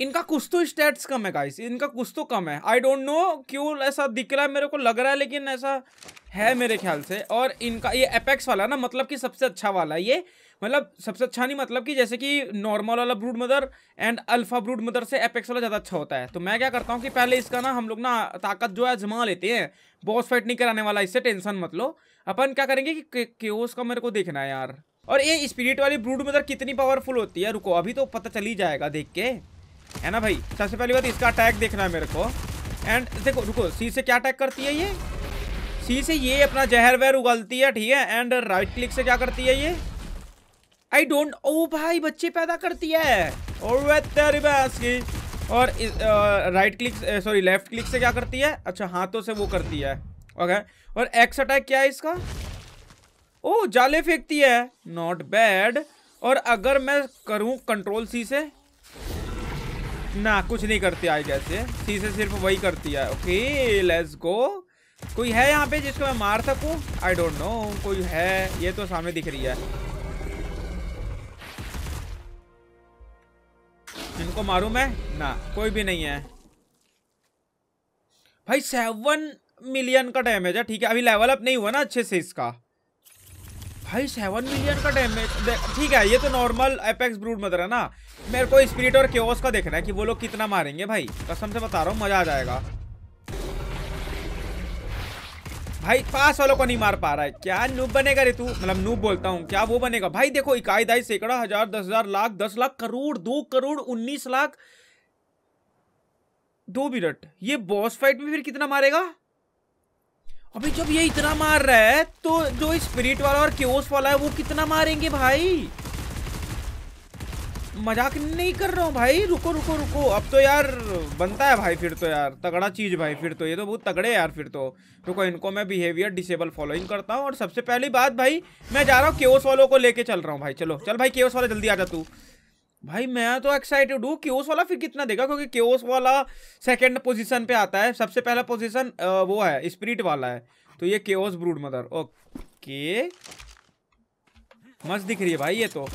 इनका कुछ तो स्टेट्स कम है गाइस इनका कुछ तो कम है आई डोंट नो क्यों ऐसा दिख रहा है मेरे को लग रहा है लेकिन ऐसा है मेरे ख्याल से और इनका ये एपेक्स वाला ना मतलब कि सबसे अच्छा वाला ये मतलब सबसे अच्छा नहीं मतलब कि जैसे कि नॉर्मल वाला brood mother and alpha brood mother से एपेक्स वाला ज़्यादा अच्छा होता है तो मैं क्या करता हूँ कि पहले इसका ना हम लोग ना ताकत जो है आजमा लेते हैं बॉस फाइट नहीं कराने वाला इससे टेंशन मत लो अपन क्या करेंगे कि केओस का मेरे को देखना है यार और ये स्पिरिट वाली ब्रूड मदर कितनी पावरफुल होती है रुको अभी तो पता चल ही जाएगा देख के है ना भाई सबसे पहली बात इसका अटैक देखना है मेरे को एंड देखो रुको सी से क्या अटैक करती है ये सी से ये अपना जहर वहर उगलती है ठीक है एंड राइट क्लिक से क्या करती है ये आई डोंट ओ भाई बच्चे पैदा करती है और और इस, आ, right click sorry left click से क्या करती है अच्छा हाथों से वो करती है ओके और एक्स अटैक क्या है इसका ओ जाले फेंकती है नॉट बैड और अगर मैं करूँ कंट्रोल सी से ना कुछ नहीं करती आई कैसे सी सिर्फ वही करती है ओके लेट्स गो कोई है यहाँ पे जिसको मैं मार सकूँ आई डोंट नो कोई है ये तो सामने दिख रही है इनको मारू मैं ना कोई भी नहीं है भाई सेवन मिलियन का डैमेज है ठीक है अभी लेवल अप नहीं हुआ ना अच्छे से इसका भाई सेवन मिलियन का डैमेज ठीक है ये तो नॉर्मल एपेक्स ब्रूड मदर है ना मेरे को स्पिरिट और केओस का देखना है कि वो लोग कितना मारेंगे भाई कसम से बता रहा हूँ मजा आ जाएगा भाई पास वालों को नहीं मार पा रहा है क्या नूब बनेगा रे तू मतलब नूब बोलता हूँ क्या वो बनेगा भाई देखो इकाई दाई सैकड़ा हजार दस हजार लाख दस लाख करोड़ दो करोड़ उन्नीस लाख दो मिनट ये बॉस फाइट में फिर कितना मारेगा अभी जब ये इतना मार रहा है तो जो स्पिरिट वाला और क्योस वाला है वो कितना मारेंगे भाई मजाक नहीं कर रहा हूँ भाई रुको रुको रुको अब तो यार बनता है भाई फिर तो यार तगड़ा चीज़ भाई फिर तो ये तो बहुत तगड़े यार फिर तो रुको इनको मैं बिहेवियर डिसेबल फॉलोइंग करता हूँ और सबसे पहली बात भाई मैं जा रहा हूँ केओस वालों को लेके चल रहा हूँ भाई चलो चल भाई केओस वाला जल्दी आ जा तू भाई मैं तो एक्साइटेड हूँ केओस वाला फिर कितना देगा क्योंकि केओस वाला सेकंड पोजीशन पे आता है सबसे पहला पोजीशन वो है स्पिरिट वाला है तो ये केओस ब्रूड मदर ओके मस्त दिख रही है भाई ये तो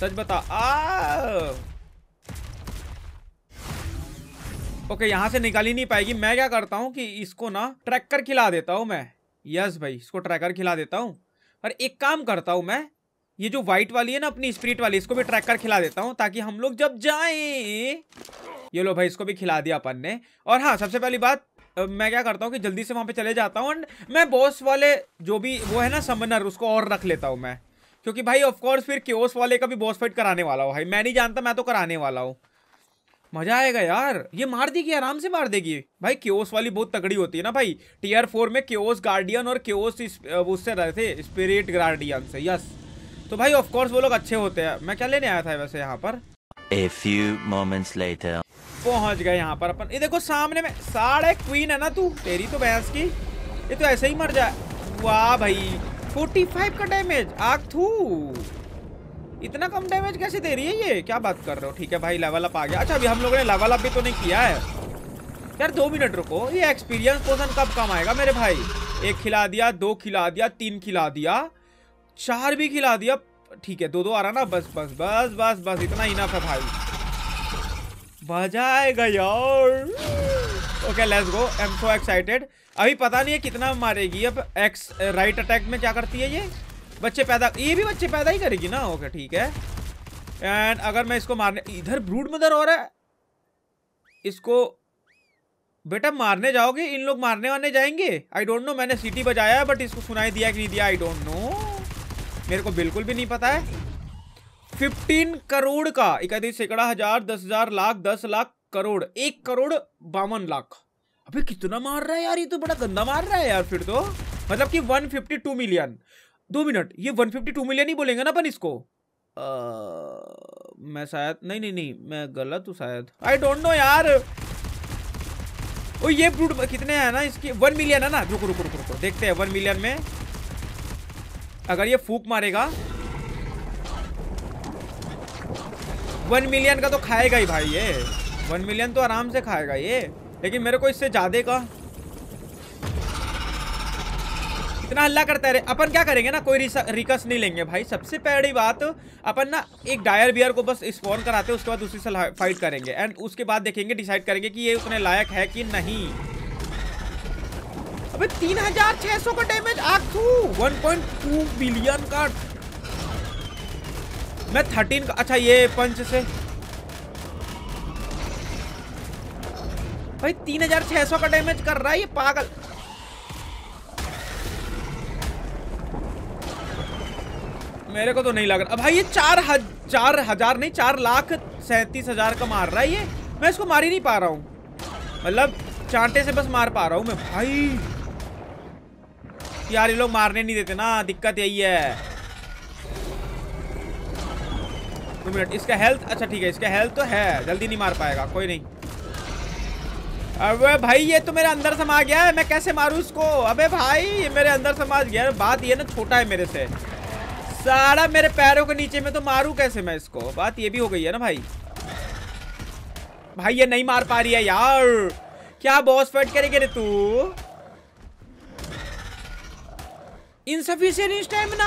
सच बता आ ओके यहां से निकाल ही नहीं पाएगी मैं क्या करता हूँ कि इसको ना ट्रैकर खिला देता हूँ मैं यस भाई इसको ट्रैकर खिला देता हूँ और एक काम करता हूँ मैं ये जो व्हाइट वाली है ना अपनी स्प्रिट वाली इसको भी ट्रैक कर खिला देता हूँ ताकि हम लोग जब जाएं ये लो भाई इसको भी खिला दिया अपन ने और हाँ सबसे पहली बात मैं क्या करता हूँ कि जल्दी से वहाँ पे चले जाता हूँ एंड मैं बॉस वाले जो भी वो है ना समनर उसको और रख लेता हूँ मैं क्योंकि भाई ऑफकोर्स फिर क्योस वाले का भी बॉस फाइट कराने वाला हूँ भाई मैं नहीं जानता मैं तो कराने वाला हूँ मजा आएगा यार ये मार देगी आराम से मार देगी भाई क्योस वाली बहुत तगड़ी होती है ना भाई टीयर फोर में क्योस गार्डियन और क्योस उससे रहे थे स्पिरिट गार्डियन से यस तो भाई ऑफ कोर्स वो लोग अच्छे होते हैं मैं क्या लेने आया था वैसे यहाँ पर ए फ्यू मोमेंट्स लेटर पहुंच गए यहाँ पर अपन ये देखो सामने में साढ़े क्वीन है ना तू तेरी तो भैंस की ये तो ऐसे ही मर जाए वाह भाई 45 का डैमेज आग थू इतना कम डैमेज कैसे दे रही है ये क्या बात कर रहे हो ठीक है भाई लेवल अप आ गया अच्छा अभी हम लोगों ने लेवल अप भी तो नहीं किया है यार दो मिनट रुको ये एक्सपीरियंस पोर्सन कब कम आएगा मेरे भाई एक खिला दिया दो खिला दिया तीन खिला दिया चार भी खिला दिया ठीक है दो दो आ रहा ना बस बस बस बस बस इतना ना था भाई बजाएगा यार okay let's go I am so excited अभी पता नहीं है कितना मारेगी अब एक्स राइट अटैक में क्या करती है ये बच्चे पैदा ये भी बच्चे पैदा ही करेगी ना ओके ठीक है एंड अगर मैं इसको मारने इधर ब्रूड मदर हो रहा है इसको बेटा मारने जाओगे इन लोग मारने वाने जाएंगे आई डोंट नो मैंने सीटी बजाया बट इसको सुनाई दिया कि नहीं दिया आई डोंट नो मेरे को बिल्कुल भी नहीं पता है फिफ्टीन करोड़ का इकतीस सैकड़ा हजार दस हजार लाख दस लाख करोड़ एक करोड़ बावन लाख अबे कितना मार रहा है यार ये तो बड़ा गंदा मार रहा है यार फिर तो मतलब कि 152 मिलियन दो मिनट ये 152 मिलियन ही बोलेंगे ना अपन इसको आ, मैं शायद नहीं नहीं नहीं मैं गलत हूँ शायद आई डोंट नो यार ओ ये ब्रूट कितने हैं ना इसके वन मिलियन है ना रुको रुको रुको रुको देखते हैं वन मिलियन में अगर ये फूक मारेगा वन मिलियन का तो खाएगा ही भाई ये वन मिलियन तो आराम से खाएगा ये लेकिन मेरे को इससे ज़्यादा का इतना हल्ला करता है अपन क्या करेंगे ना कोई रिकस नहीं लेंगे भाई सबसे पहली बात अपन ना एक डायर बियर को बस स्पॉन कराते हैं उसके बाद उसी से फाइट करेंगे एंड उसके बाद देखेंगे डिसाइड करेंगे कि ये उतने लायक है कि नहीं अबे 3600 का डैमेज आखू 1.2 बिलियन का मैं 13 का अच्छा ये पंच से भाई 3600 का डैमेज कर रहा है ये पागल मेरे को तो नहीं लग रहा भाई ये चार हजार हजार नहीं चार लाख सैतीस हजार का मार रहा है ये मैं इसको मार ही नहीं पा रहा हूँ मतलब चांटे से बस मार पा रहा हूँ मैं भाई यार ये लोग मारने नहीं देते ना दिक्कत यही है दो मिनट इसका हेल्थ अच्छा ठीक है इसका हेल्थ तो है जल्दी नहीं मार पाएगा कोई नहीं अबे भाई ये तो मेरे अंदर समा गया है मैं कैसे मारूं इसको अबे भाई ये मेरे अंदर समा गया बात ये ना छोटा है मेरे से सारा मेरे पैरों के नीचे में तो मारूं कैसे मैं इसको बात ये भी हो गई है ना भाई भाई ये नहीं मार पा रही है यार क्या बॉस फाइट करेगी रे तू इनसफिशियंट स्टेमिना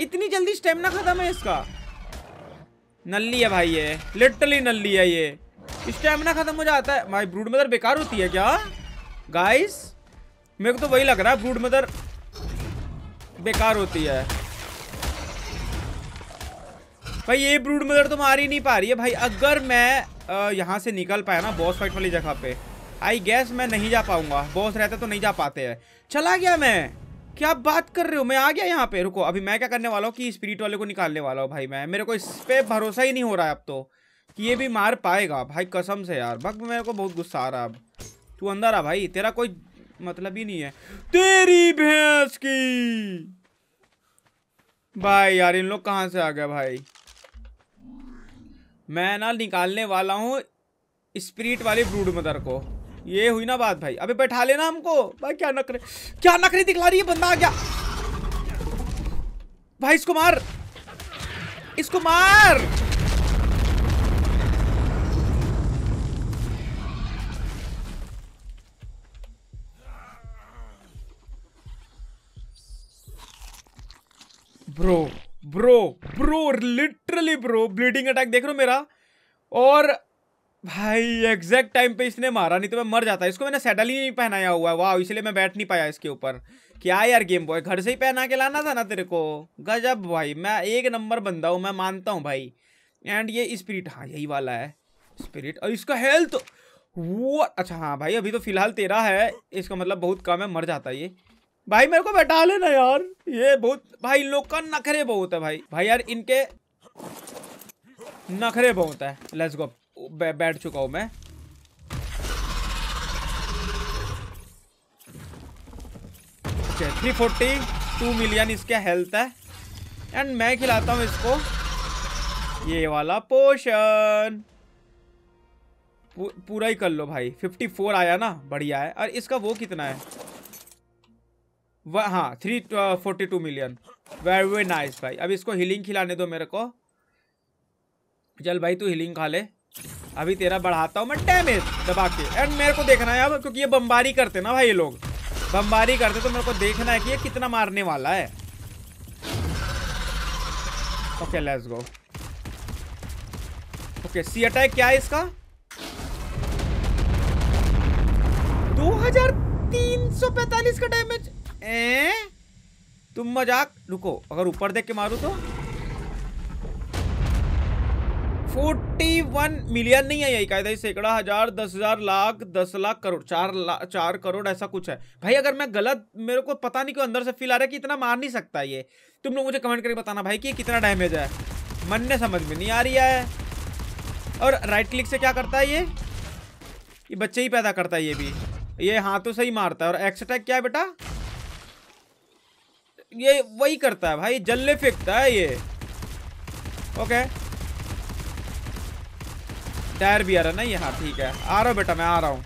इतनी जल्दी स्टेमिना खत्म है इसका नल्ली है भाई ये लिटरली नल्ली है ये स्टेमिना खत्म हो जाता है भाई ब्रूड मदर बेकार होती है क्या गाइस मेरे को तो वही लग रहा है ब्रूड मदर बेकार होती है भाई ये ब्रूड मदर तो मार ही नहीं पा रही है भाई अगर मैं यहाँ से निकल पाया ना बॉस फाइट वाली जगह पे आई गैस मैं नहीं जा पाऊंगा बॉस रहता तो नहीं जा पाते हैं चला गया मैं क्या बात कर रहे हो मैं आ गया यहाँ पे रुको अभी मैं क्या करने वाला हूँ कि स्पिरिट वाले को निकालने वाला हूँ भाई मैं मेरे को इस पर भरोसा ही नहीं हो रहा है अब तो कि ये भी मार पाएगा भाई कसम से यार भक्त मेरे को बहुत गुस्सा आ रहा अब तू अंदर आ भाई तेरा कोई मतलब ही नहीं है तेरी भैंस की भाई यार इन लोग कहाँ से आ गए भाई मैं ना निकालने वाला हूँ स्पिरिट वाली ब्रूड मदर को ये हुई ना बात भाई अभी बैठा लेना हमको भाई क्या नखरे क्या नखरे दिखला रही है बंदा आ गया भाई इसको मार इसको मार bro bro bro literally bro bleeding attack देख रहे हो मेरा और भाई एग्जैक्ट टाइम पे इसने मारा नहीं तो मैं मर जाता इसको मैंने सेटल ही नहीं पहनाया हुआ है वाह इसलिए मैं बैठ नहीं पाया इसके ऊपर क्या यार गेम बॉय घर से ही पहना के लाना था ना तेरे को गजब भाई मैं एक नंबर बंदा हूँ मैं मानता हूँ भाई एंड ये स्पिरिट हाँ यही वाला है स्पिरिट और इसका हेल्थ वो अच्छा हाँ भाई अभी तो फिलहाल तेरा है इसका मतलब बहुत कम है मर जाता ये भाई मेरे को बैठा लेना यार ये बहुत भाई इन लोग का नखरे बहुत है भाई भाई यार इनके नखरे बहुत है लेट्स गो बैठ चुका हूं मैं थ्री फोर्टी टू मिलियन इसके हेल्थ है एंड मैं खिलाता हूं इसको ये वाला पोशन पूरा ही कर लो भाई फिफ्टी फोर आया ना बढ़िया है और इसका वो कितना है हाँ three forty two million very very nice भाई अब इसको हीलिंग खिलाने दो मेरे को चल भाई तू हीलिंग खा ले अभी तेरा बढ़ाता हूँ मैं डैमेज दबा के एंड मेरे को देखना है अब क्योंकि ये बमबारी करते ना भाई ये लोग बमबारी करते तो मेरे को देखना है कि ये कितना मारने वाला है okay let's go okay see attack क्या है इसका 2345 का डैमेज ए तुम मजाक रुको अगर ऊपर देख के मारू तो फोर्टी वन मिलियन नहीं है यही कायदा सैकड़ा हजार दस हजार लाख दस लाख करोड़ चार लाख चार करोड़ ऐसा कुछ है भाई अगर मैं गलत मेरे को पता नहीं क्यों अंदर से फील आ रहा है कि इतना मार नहीं सकता ये तुम लोग मुझे कमेंट करके बताना भाई कि कितना डैमेज है मन ने समझ में नहीं आ रही है और राइट क्लिक से क्या करता है ये ये बच्चे ही पैदा करता है ये भी ये हाथों से ही मारता है और एक्स अटैक क्या है बेटा ये वही करता है भाई जल्ले फेंकता है ये ओके टायर भी आ रहा ना यहाँ ठीक है आ रहा बेटा मैं आ रहा हूँ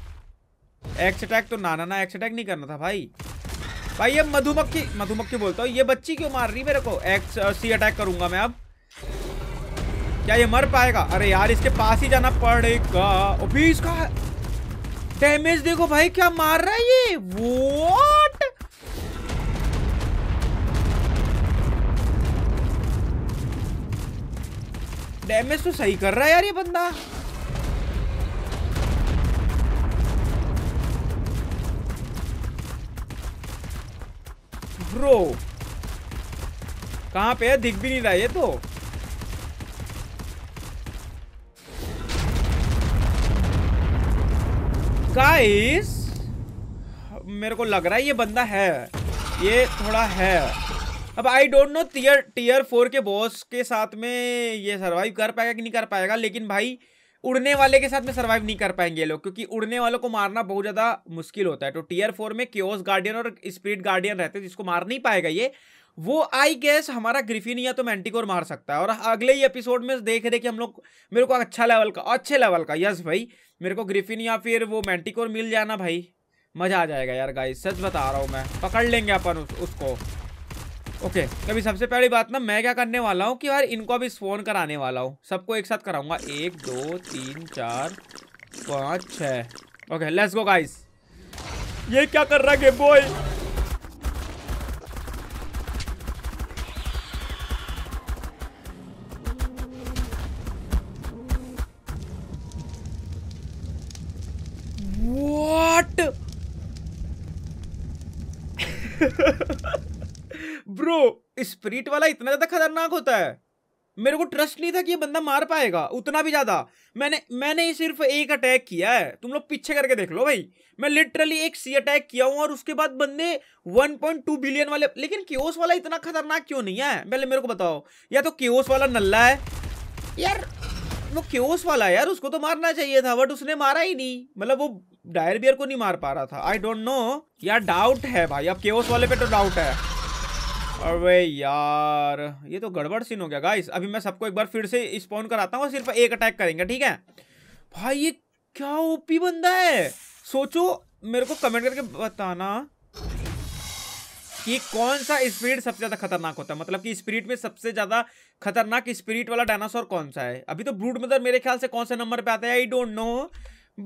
एक्स अटैक तो ना ना ना एक्स अटैक नहीं करना था भाई भाई ये मधुमक्खी मधुमक्खी बोलता हूँ ये बच्ची क्यों मार रही मेरे को एक्स सी अटैक करूंगा मैं अब क्या ये मर पाएगा अरे यार इसके पास ही जाना पड़ेगा अभी इसका डैमेज देखो भाई क्या मार रहा है ये वोट डैमेज तो सही कर रहा है यार ये बंदा ब्रो कहां पे है दिख भी नहीं रहा ये तो गाइस मेरे को लग रहा है ये बंदा है ये थोड़ा है अब I don't know tier tier four के बॉस के साथ में ये सरवाइव कर पाएगा कि नहीं कर पाएगा लेकिन भाई उड़ने वाले के साथ में सर्वाइव नहीं कर पाएंगे लोग क्योंकि उड़ने वालों को मारना बहुत ज़्यादा मुश्किल होता है तो टीयर फोर में क्योस गार्डियन और स्पिरिट गार्डियन रहते हैं जिसको मार नहीं पाएगा ये वो आई गेस हमारा ग्रिफिन या तो मैंटिकोर मार सकता है और अगले ही एपिसोड में देख रहे कि हम लोग मेरे को अच्छा लेवल का अच्छे लेवल का यस भाई मेरे को ग्रिफिन या फिर वो मैंटिकोर मिल जाना भाई मज़ा आ जाएगा यार गाइस सच बता रहा हूँ मैं पकड़ लेंगे अपन उस, उसको ओके okay, अभी सबसे पहली बात ना मैं क्या करने वाला हूँ कि यार इनको अभी स्पोन कराने वाला हूँ सबको एक साथ कराऊंगा एक दो तीन चार पाँच छ ओके लेट्स गो गाइस ये क्या कर रहा है game boy What? Bro spirit वाला इतना ज्यादा खतरनाक होता है मेरे को ट्रस्ट नहीं था कि ये बंदा मार पाएगा उतना भी ज्यादा मैंने मैंने सिर्फ एक अटैक किया है तुम लोग पीछे करके देख लो भाई मैं लिटरली एक सी अटैक किया हूं और उसके बाद बंदे 1.2 बिलियन वाले लेकिन केओस वाला इतना खतरनाक क्यों नहीं है पहले मेरे को बताओ या तो केओस वाला नल्ला है यार वो केओस वाला यार उसको तो मारना चाहिए था बट उसने मारा ही नहीं मतलब वो डायर बियर को नहीं मार पा रहा था आई डोंट नो यार डाउट है भाई अब केओस वाले पे तो डाउट है अरे यार ये तो गड़बड़ सीन हो गया गाइस अभी मैं सबको एक बार फिर से स्पॉन कराता हूँ सिर्फ एक अटैक करेंगे ठीक है भाई ये क्या ओपी बंदा है सोचो मेरे को कमेंट करके बताना कि कौन सा स्पिरिट सबसे ज्यादा खतरनाक होता है मतलब कि स्पिरिट में सबसे ज्यादा खतरनाक स्पिरिट वाला डायनासोर कौन सा है अभी तो ब्रूड मदर मेरे ख्याल से कौन से नंबर पे आता है I don't know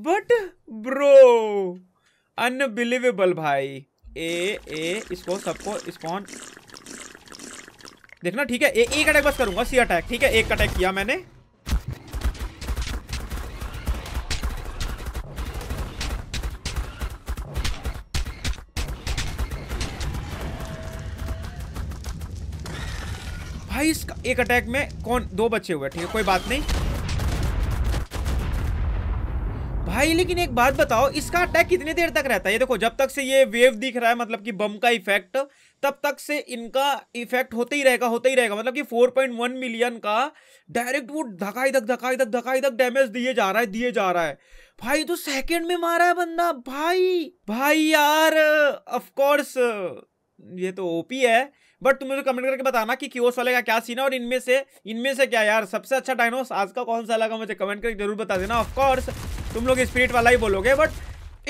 but bro unbelievable भाई ए ए इसको सबको स्पॉन देखना ठीक है ए, एक अटैक बस करूंगा सी अटैक ठीक है एक अटैक किया मैंने भाई इसका एक अटैक में कौन दो बच्चे हुए ठीक है कोई बात नहीं भाई लेकिन एक बात बताओ इसका अटैक कितने देर तक रहता है ये देखो जब तक से ये वेव दिख रहा है मतलब कि बम का इफेक्ट तब तक से इनका इफेक्ट होते ही रहेगा होते ही रहेगा मतलब कि 4.1 मिलियन का डायरेक्ट वो धकाई धक धकाई धक धकाई धक डैमेज दिए जा रहा है दिए जा रहा है भाई तो सेकेंड में मारा है बंदा भाई भाई यार ऑफकोर्स ये तो ओपी है बट तुम मुझे कमेंट करके बताना कि क्यों वाले का क्या सीन है और इनमें से इनमें से क्या यार सबसे अच्छा डायनोस आज का कौन सा लगा मुझे कमेंट करके जरूर बता देना ऑफकोर्स तुम लोग स्पिरिट वाला ही बोलोगे बट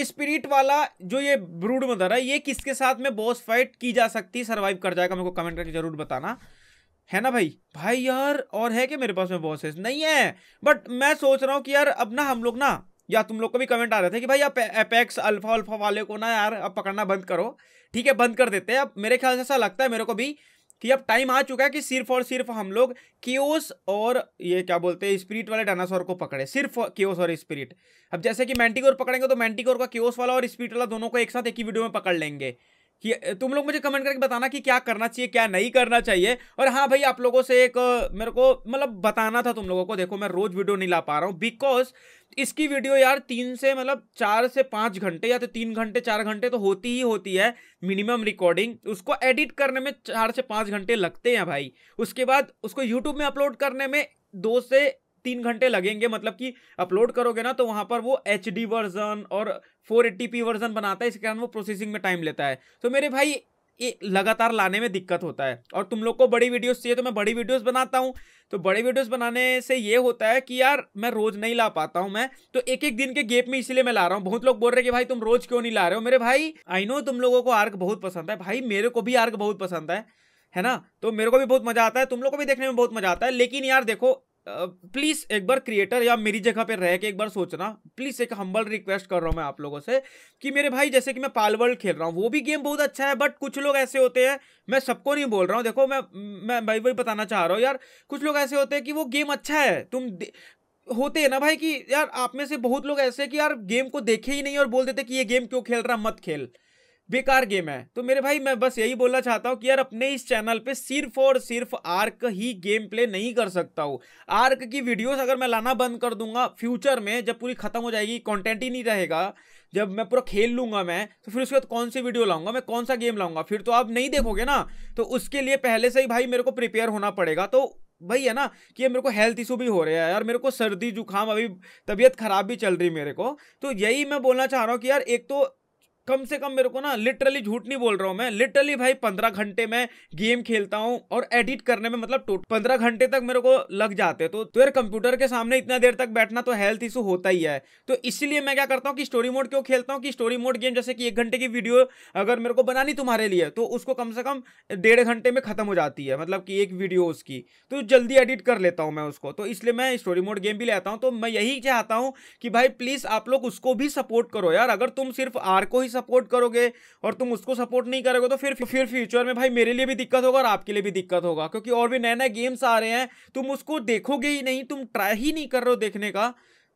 स्पिरिट वाला जो ये ब्रूड मदर है ये किसके साथ में बॉस फाइट की जा सकती है सर्वाइव कर जाएगा मेरे को कमेंट करके जरूर बताना है ना भाई भाई यार और है क्या मेरे पास में बॉसेस नहीं है बट मैं सोच रहा हूँ कि यार अब ना हम लोग ना या तुम लोग को भी कमेंट आ रहे थे कि भाई आप एपेक्स अल्फा अल्फा वाले को ना यार अब पकड़ना बंद करो ठीक है बंद कर देते हैं अब मेरे ख्याल से ऐसा लगता है मेरे को भी कि अब टाइम आ चुका है कि सिर्फ और सिर्फ हम लोग केओस और ये क्या बोलते हैं स्पिरिट वाले डायनासोर को पकड़े सिर्फ केओस और स्पिरिट अब जैसे कि मैंटिकोर पकड़ेंगे तो मैंटिकोर का केओस वाला और स्पिरिट वाला दोनों को एक साथ एक ही वीडियो में पकड़ लेंगे कि तुम लोग मुझे कमेंट करके बताना कि क्या करना चाहिए क्या नहीं करना चाहिए और हाँ भाई आप लोगों से एक मेरे को मतलब बताना था तुम लोगों को देखो मैं रोज वीडियो नहीं ला पा रहा हूँ बिकॉज इसकी वीडियो यार तीन से मतलब चार से पाँच घंटे या तो तीन घंटे चार घंटे तो होती ही होती है मिनिमम रिकॉर्डिंग उसको एडिट करने में चार से पाँच घंटे लगते हैं भाई उसके बाद उसको यूट्यूब में अपलोड करने में दो से तीन घंटे लगेंगे मतलब कि अपलोड करोगे ना तो वहाँ पर वो एच वर्जन और फोर वर्जन बनाता है इसके कारण वो प्रोसेसिंग में टाइम लेता है तो मेरे भाई ये लगातार लाने में दिक्कत होता है और तुम लोग को बड़ी वीडियोस चाहिए तो मैं बड़ी वीडियोस बनाता हूँ तो बड़े वीडियोस बनाने से ये होता है कि यार मैं रोज़ नहीं ला पाता हूँ मैं तो एक एक दिन के गेप में इसलिए मैं ला रहा हूँ बहुत लोग बोल रहे हैं कि भाई तुम रोज़ क्यों नहीं ला रहे हो मेरे भाई आई नो तुम लोगों को आर्क बहुत पसंद है भाई मेरे को भी आर्क बहुत पसंद है है ना तो मेरे को भी बहुत मजा आता है तुम लोग को भी देखने में बहुत मजा आता है लेकिन यार देखो प्लीज़ एक बार क्रिएटर या मेरी जगह पे रह के एक बार सोचना प्लीज़ एक हम्बल रिक्वेस्ट कर रहा हूँ मैं आप लोगों से कि मेरे भाई जैसे कि मैं पाल वर्ल्ड खेल रहा हूँ वो भी गेम बहुत अच्छा है बट कुछ लोग ऐसे होते हैं मैं सबको नहीं बोल रहा हूँ देखो मैं मैं भाई वही बताना चाह रहा हूँ यार कुछ लोग ऐसे होते हैं कि वो गेम अच्छा है तुम होते हैं ना भाई कि यार आप में से बहुत लोग ऐसे कि यार गेम को देखे ही नहीं और बोल देते कि ये गेम क्यों खेल रहा मत खेल बेकार गेम है तो मेरे भाई मैं बस यही बोलना चाहता हूँ कि यार अपने इस चैनल पे सिर्फ और सिर्फ आर्क ही गेम प्ले नहीं कर सकता हूँ आर्क की वीडियोस अगर मैं लाना बंद कर दूंगा फ्यूचर में जब पूरी खत्म हो जाएगी कंटेंट ही नहीं रहेगा जब मैं पूरा खेल लूंगा मैं तो फिर उसके बाद कौन सी वीडियो लाऊंगा मैं कौन सा गेम लाऊंगा फिर तो आप नहीं देखोगे ना तो उसके लिए पहले से ही भाई मेरे को प्रिपेयर होना पड़ेगा तो भाई है ना कि ये मेरे को हेल्थ इशू भी हो रहा है यार मेरे को सर्दी जुकाम अभी तबीयत खराब भी चल रही मेरे को तो यही मैं बोलना चाह रहा हूँ कि यार एक तो कम से कम मेरे को ना लिटरली झूठ नहीं बोल रहा हूँ मैं लिटरली भाई पंद्रह घंटे में गेम खेलता हूँ और एडिट करने में मतलब टोटल पंद्रह घंटे तक मेरे को लग जाते तो, तो यार कंप्यूटर के सामने इतना देर तक बैठना तो हेल्थ इशू होता ही है तो इसलिए मैं क्या करता हूँ कि स्टोरी मोड क्यों खेलता हूँ कि स्टोरी मोड गेम जैसे कि एक घंटे की वीडियो अगर मेरे को बनानी तुम्हारे लिए तो उसको कम से कम डेढ़ घंटे में खत्म हो जाती है मतलब कि एक वीडियो उसकी तो जल्दी एडिट कर लेता हूँ मैं उसको तो इसलिए मैं स्टोरी मोड गेम भी लेता हूँ तो मैं यही चाहता हूँ कि भाई प्लीज़ आप लोग उसको भी सपोर्ट करो यार अगर तुम सिर्फ आर को ही सपोर्ट करोगे और तुम उसको सपोर्ट नहीं करोगे तो फिर फिर फ्यूचर में भाई मेरे लिए भी दिक्कत होगा और आपके लिए भी दिक्कत होगा क्योंकि और भी नए नए गेम्स आ रहे हैं तुम उसको देखोगे ही नहीं तुम ट्राई ही नहीं कर रहे हो देखने का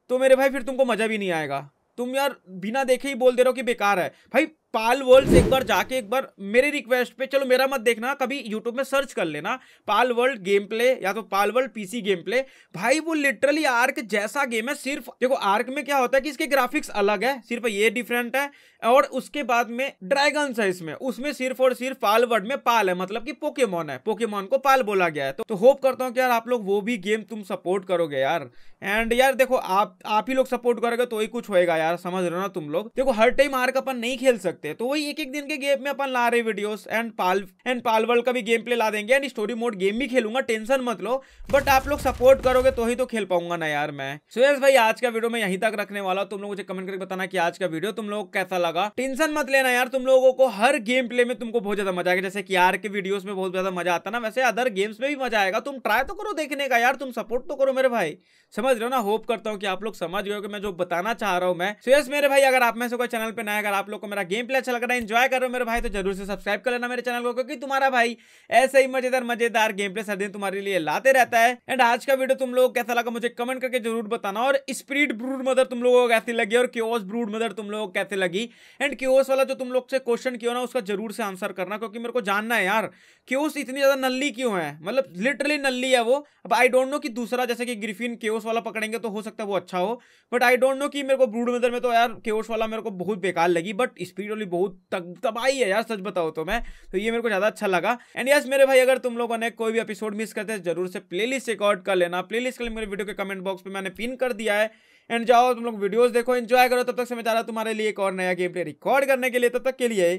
तो मेरे भाई फिर तुमको मज़ा भी नहीं आएगा तुम यार बिना देखे ही बोल दे रहे हो कि बेकार है भाई पाल वर्ल्ड एक बार जाके एक बार मेरे रिक्वेस्ट पे चलो मेरा मत देखना कभी यूट्यूब में सर्च कर लेना पाल वर्ल्ड गेम प्ले या तो Palworld PC game play भाई वो लिटरली आर्क जैसा गेम है सिर्फ देखो आर्क में क्या होता है कि इसके ग्राफिक्स अलग है सिर्फ ये डिफरेंट है और उसके बाद में ड्रैगन्स है इसमें उसमें सिर्फ और सिर्फ पाल वर्ड में पाल है मतलब कि पोकेमोन है पोकेमोन को पाल बोला गया है तो, तो होप करता हूँ कि यार आप लोग वो भी गेम तुम सपोर्ट करोगे यार एंड यार देखो आप आप ही लोग सपोर्ट करोगे तो ही कुछ होएगा यार समझ रहे हो ना तुम लोग देखो हर टाइम आर्क अपन नहीं खेल सकते सकते हैं तो वही एक एक दिन के गेप में अपन ला रहे videos and Pal and Palworld का भी गेम प्ले ला देंगे एंड स्टोरी मोड गेम भी खेलूंगा टेंशन मत लो बट आप लोग सपोर्ट करोगे तो ही तो खेल पाऊंगा ना यार मैं सुरेश so, भाई आज का वीडियो मैं यहीं तक रखने वाला तुम लोग मुझे कमेंट करके बताना की आज का वीडियो तुम लोग कैसा लगा टेंशन मत लेना यार तुम लोगों को हर गेम प्ले में तुमको बहुत ज्यादा मजा आएगा जैसे कि यार के वीडियोस में बहुत ज्यादा मजा आता ना वैसे अदर गेम्स में भी मजा आएगा तुम ट्राई तो करो देखने का यार तुम सपोर्ट तो करो मेरे भाई समझ रहे हो ना होप करता हूँ कि आप लोग समझ गए कि मैं जो बताना चाह रहा हूँ मैं सुरेश मेरे भाई अगर आप में से कोई चैनल पे नया अगर आप लोग को मेरा गेम प्ले अच्छा लग रहा है इंजॉय कर रहे हो मेरे भाई तो जरूर से सब्सक्राइब कर लेना मेरे चैनल को क्योंकि तुम्हारा भाई ऐसे ही मजेदार मजेदार गेम प्ले सर दिन तुम्हारे लिए लाते रहता है एंड आज का वीडियो तुम लोग कैसा लगा मुझे कमेंट करके जरूर बताना और स्प्रीड ब्रूड मदर तुम लोगों को कैसी लगी और क्योस ब्रूड मदर तुम लोगों को कैसे लगी एंड क्योस वाला जो तुम लोग से क्वेश्चन किया ना उसका जरूर से आंसर करना क्योंकि मेरे को जानना है यार क्योस इतनी ज्यादा नल्ली क्यों है मतलब लिटरली नल्ली है वो अब आई डोंट नो कि दूसरा जैसे कि ग्रिफिन क्योस वाला पकड़ेंगे तो हो सकता है वो अच्छा हो बट आई डोंट नो कि मेरे को ब्रूड मदर में तो यार क्योस वाला मेरे को बहुत बेकार लगी बट स्पीड लिटरली बहुत तबाही है यार सच बताओ तो मैं तो ये मेरे को ज़्यादा अच्छा लगा एंड यस मेरे भाई अगर तुम लोगों ने कोई भी एपिसोड मिस करते हैं जरूर से प्लेलिस्ट रिकॉर्ड कर लेना प्ले लिस्ट लिए मेरे वीडियो के कमेंट बॉक्स पर मैंने पिन कर दिया है एंड जाओ तुम लोग वीडियोज़ देखो एंजॉय करो तब तक से मैं चाह रहा तुम्हारे लिए एक और नया गेम प्ले रिकॉर्ड करने के लिए तब तक के लिए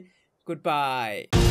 गुड बाय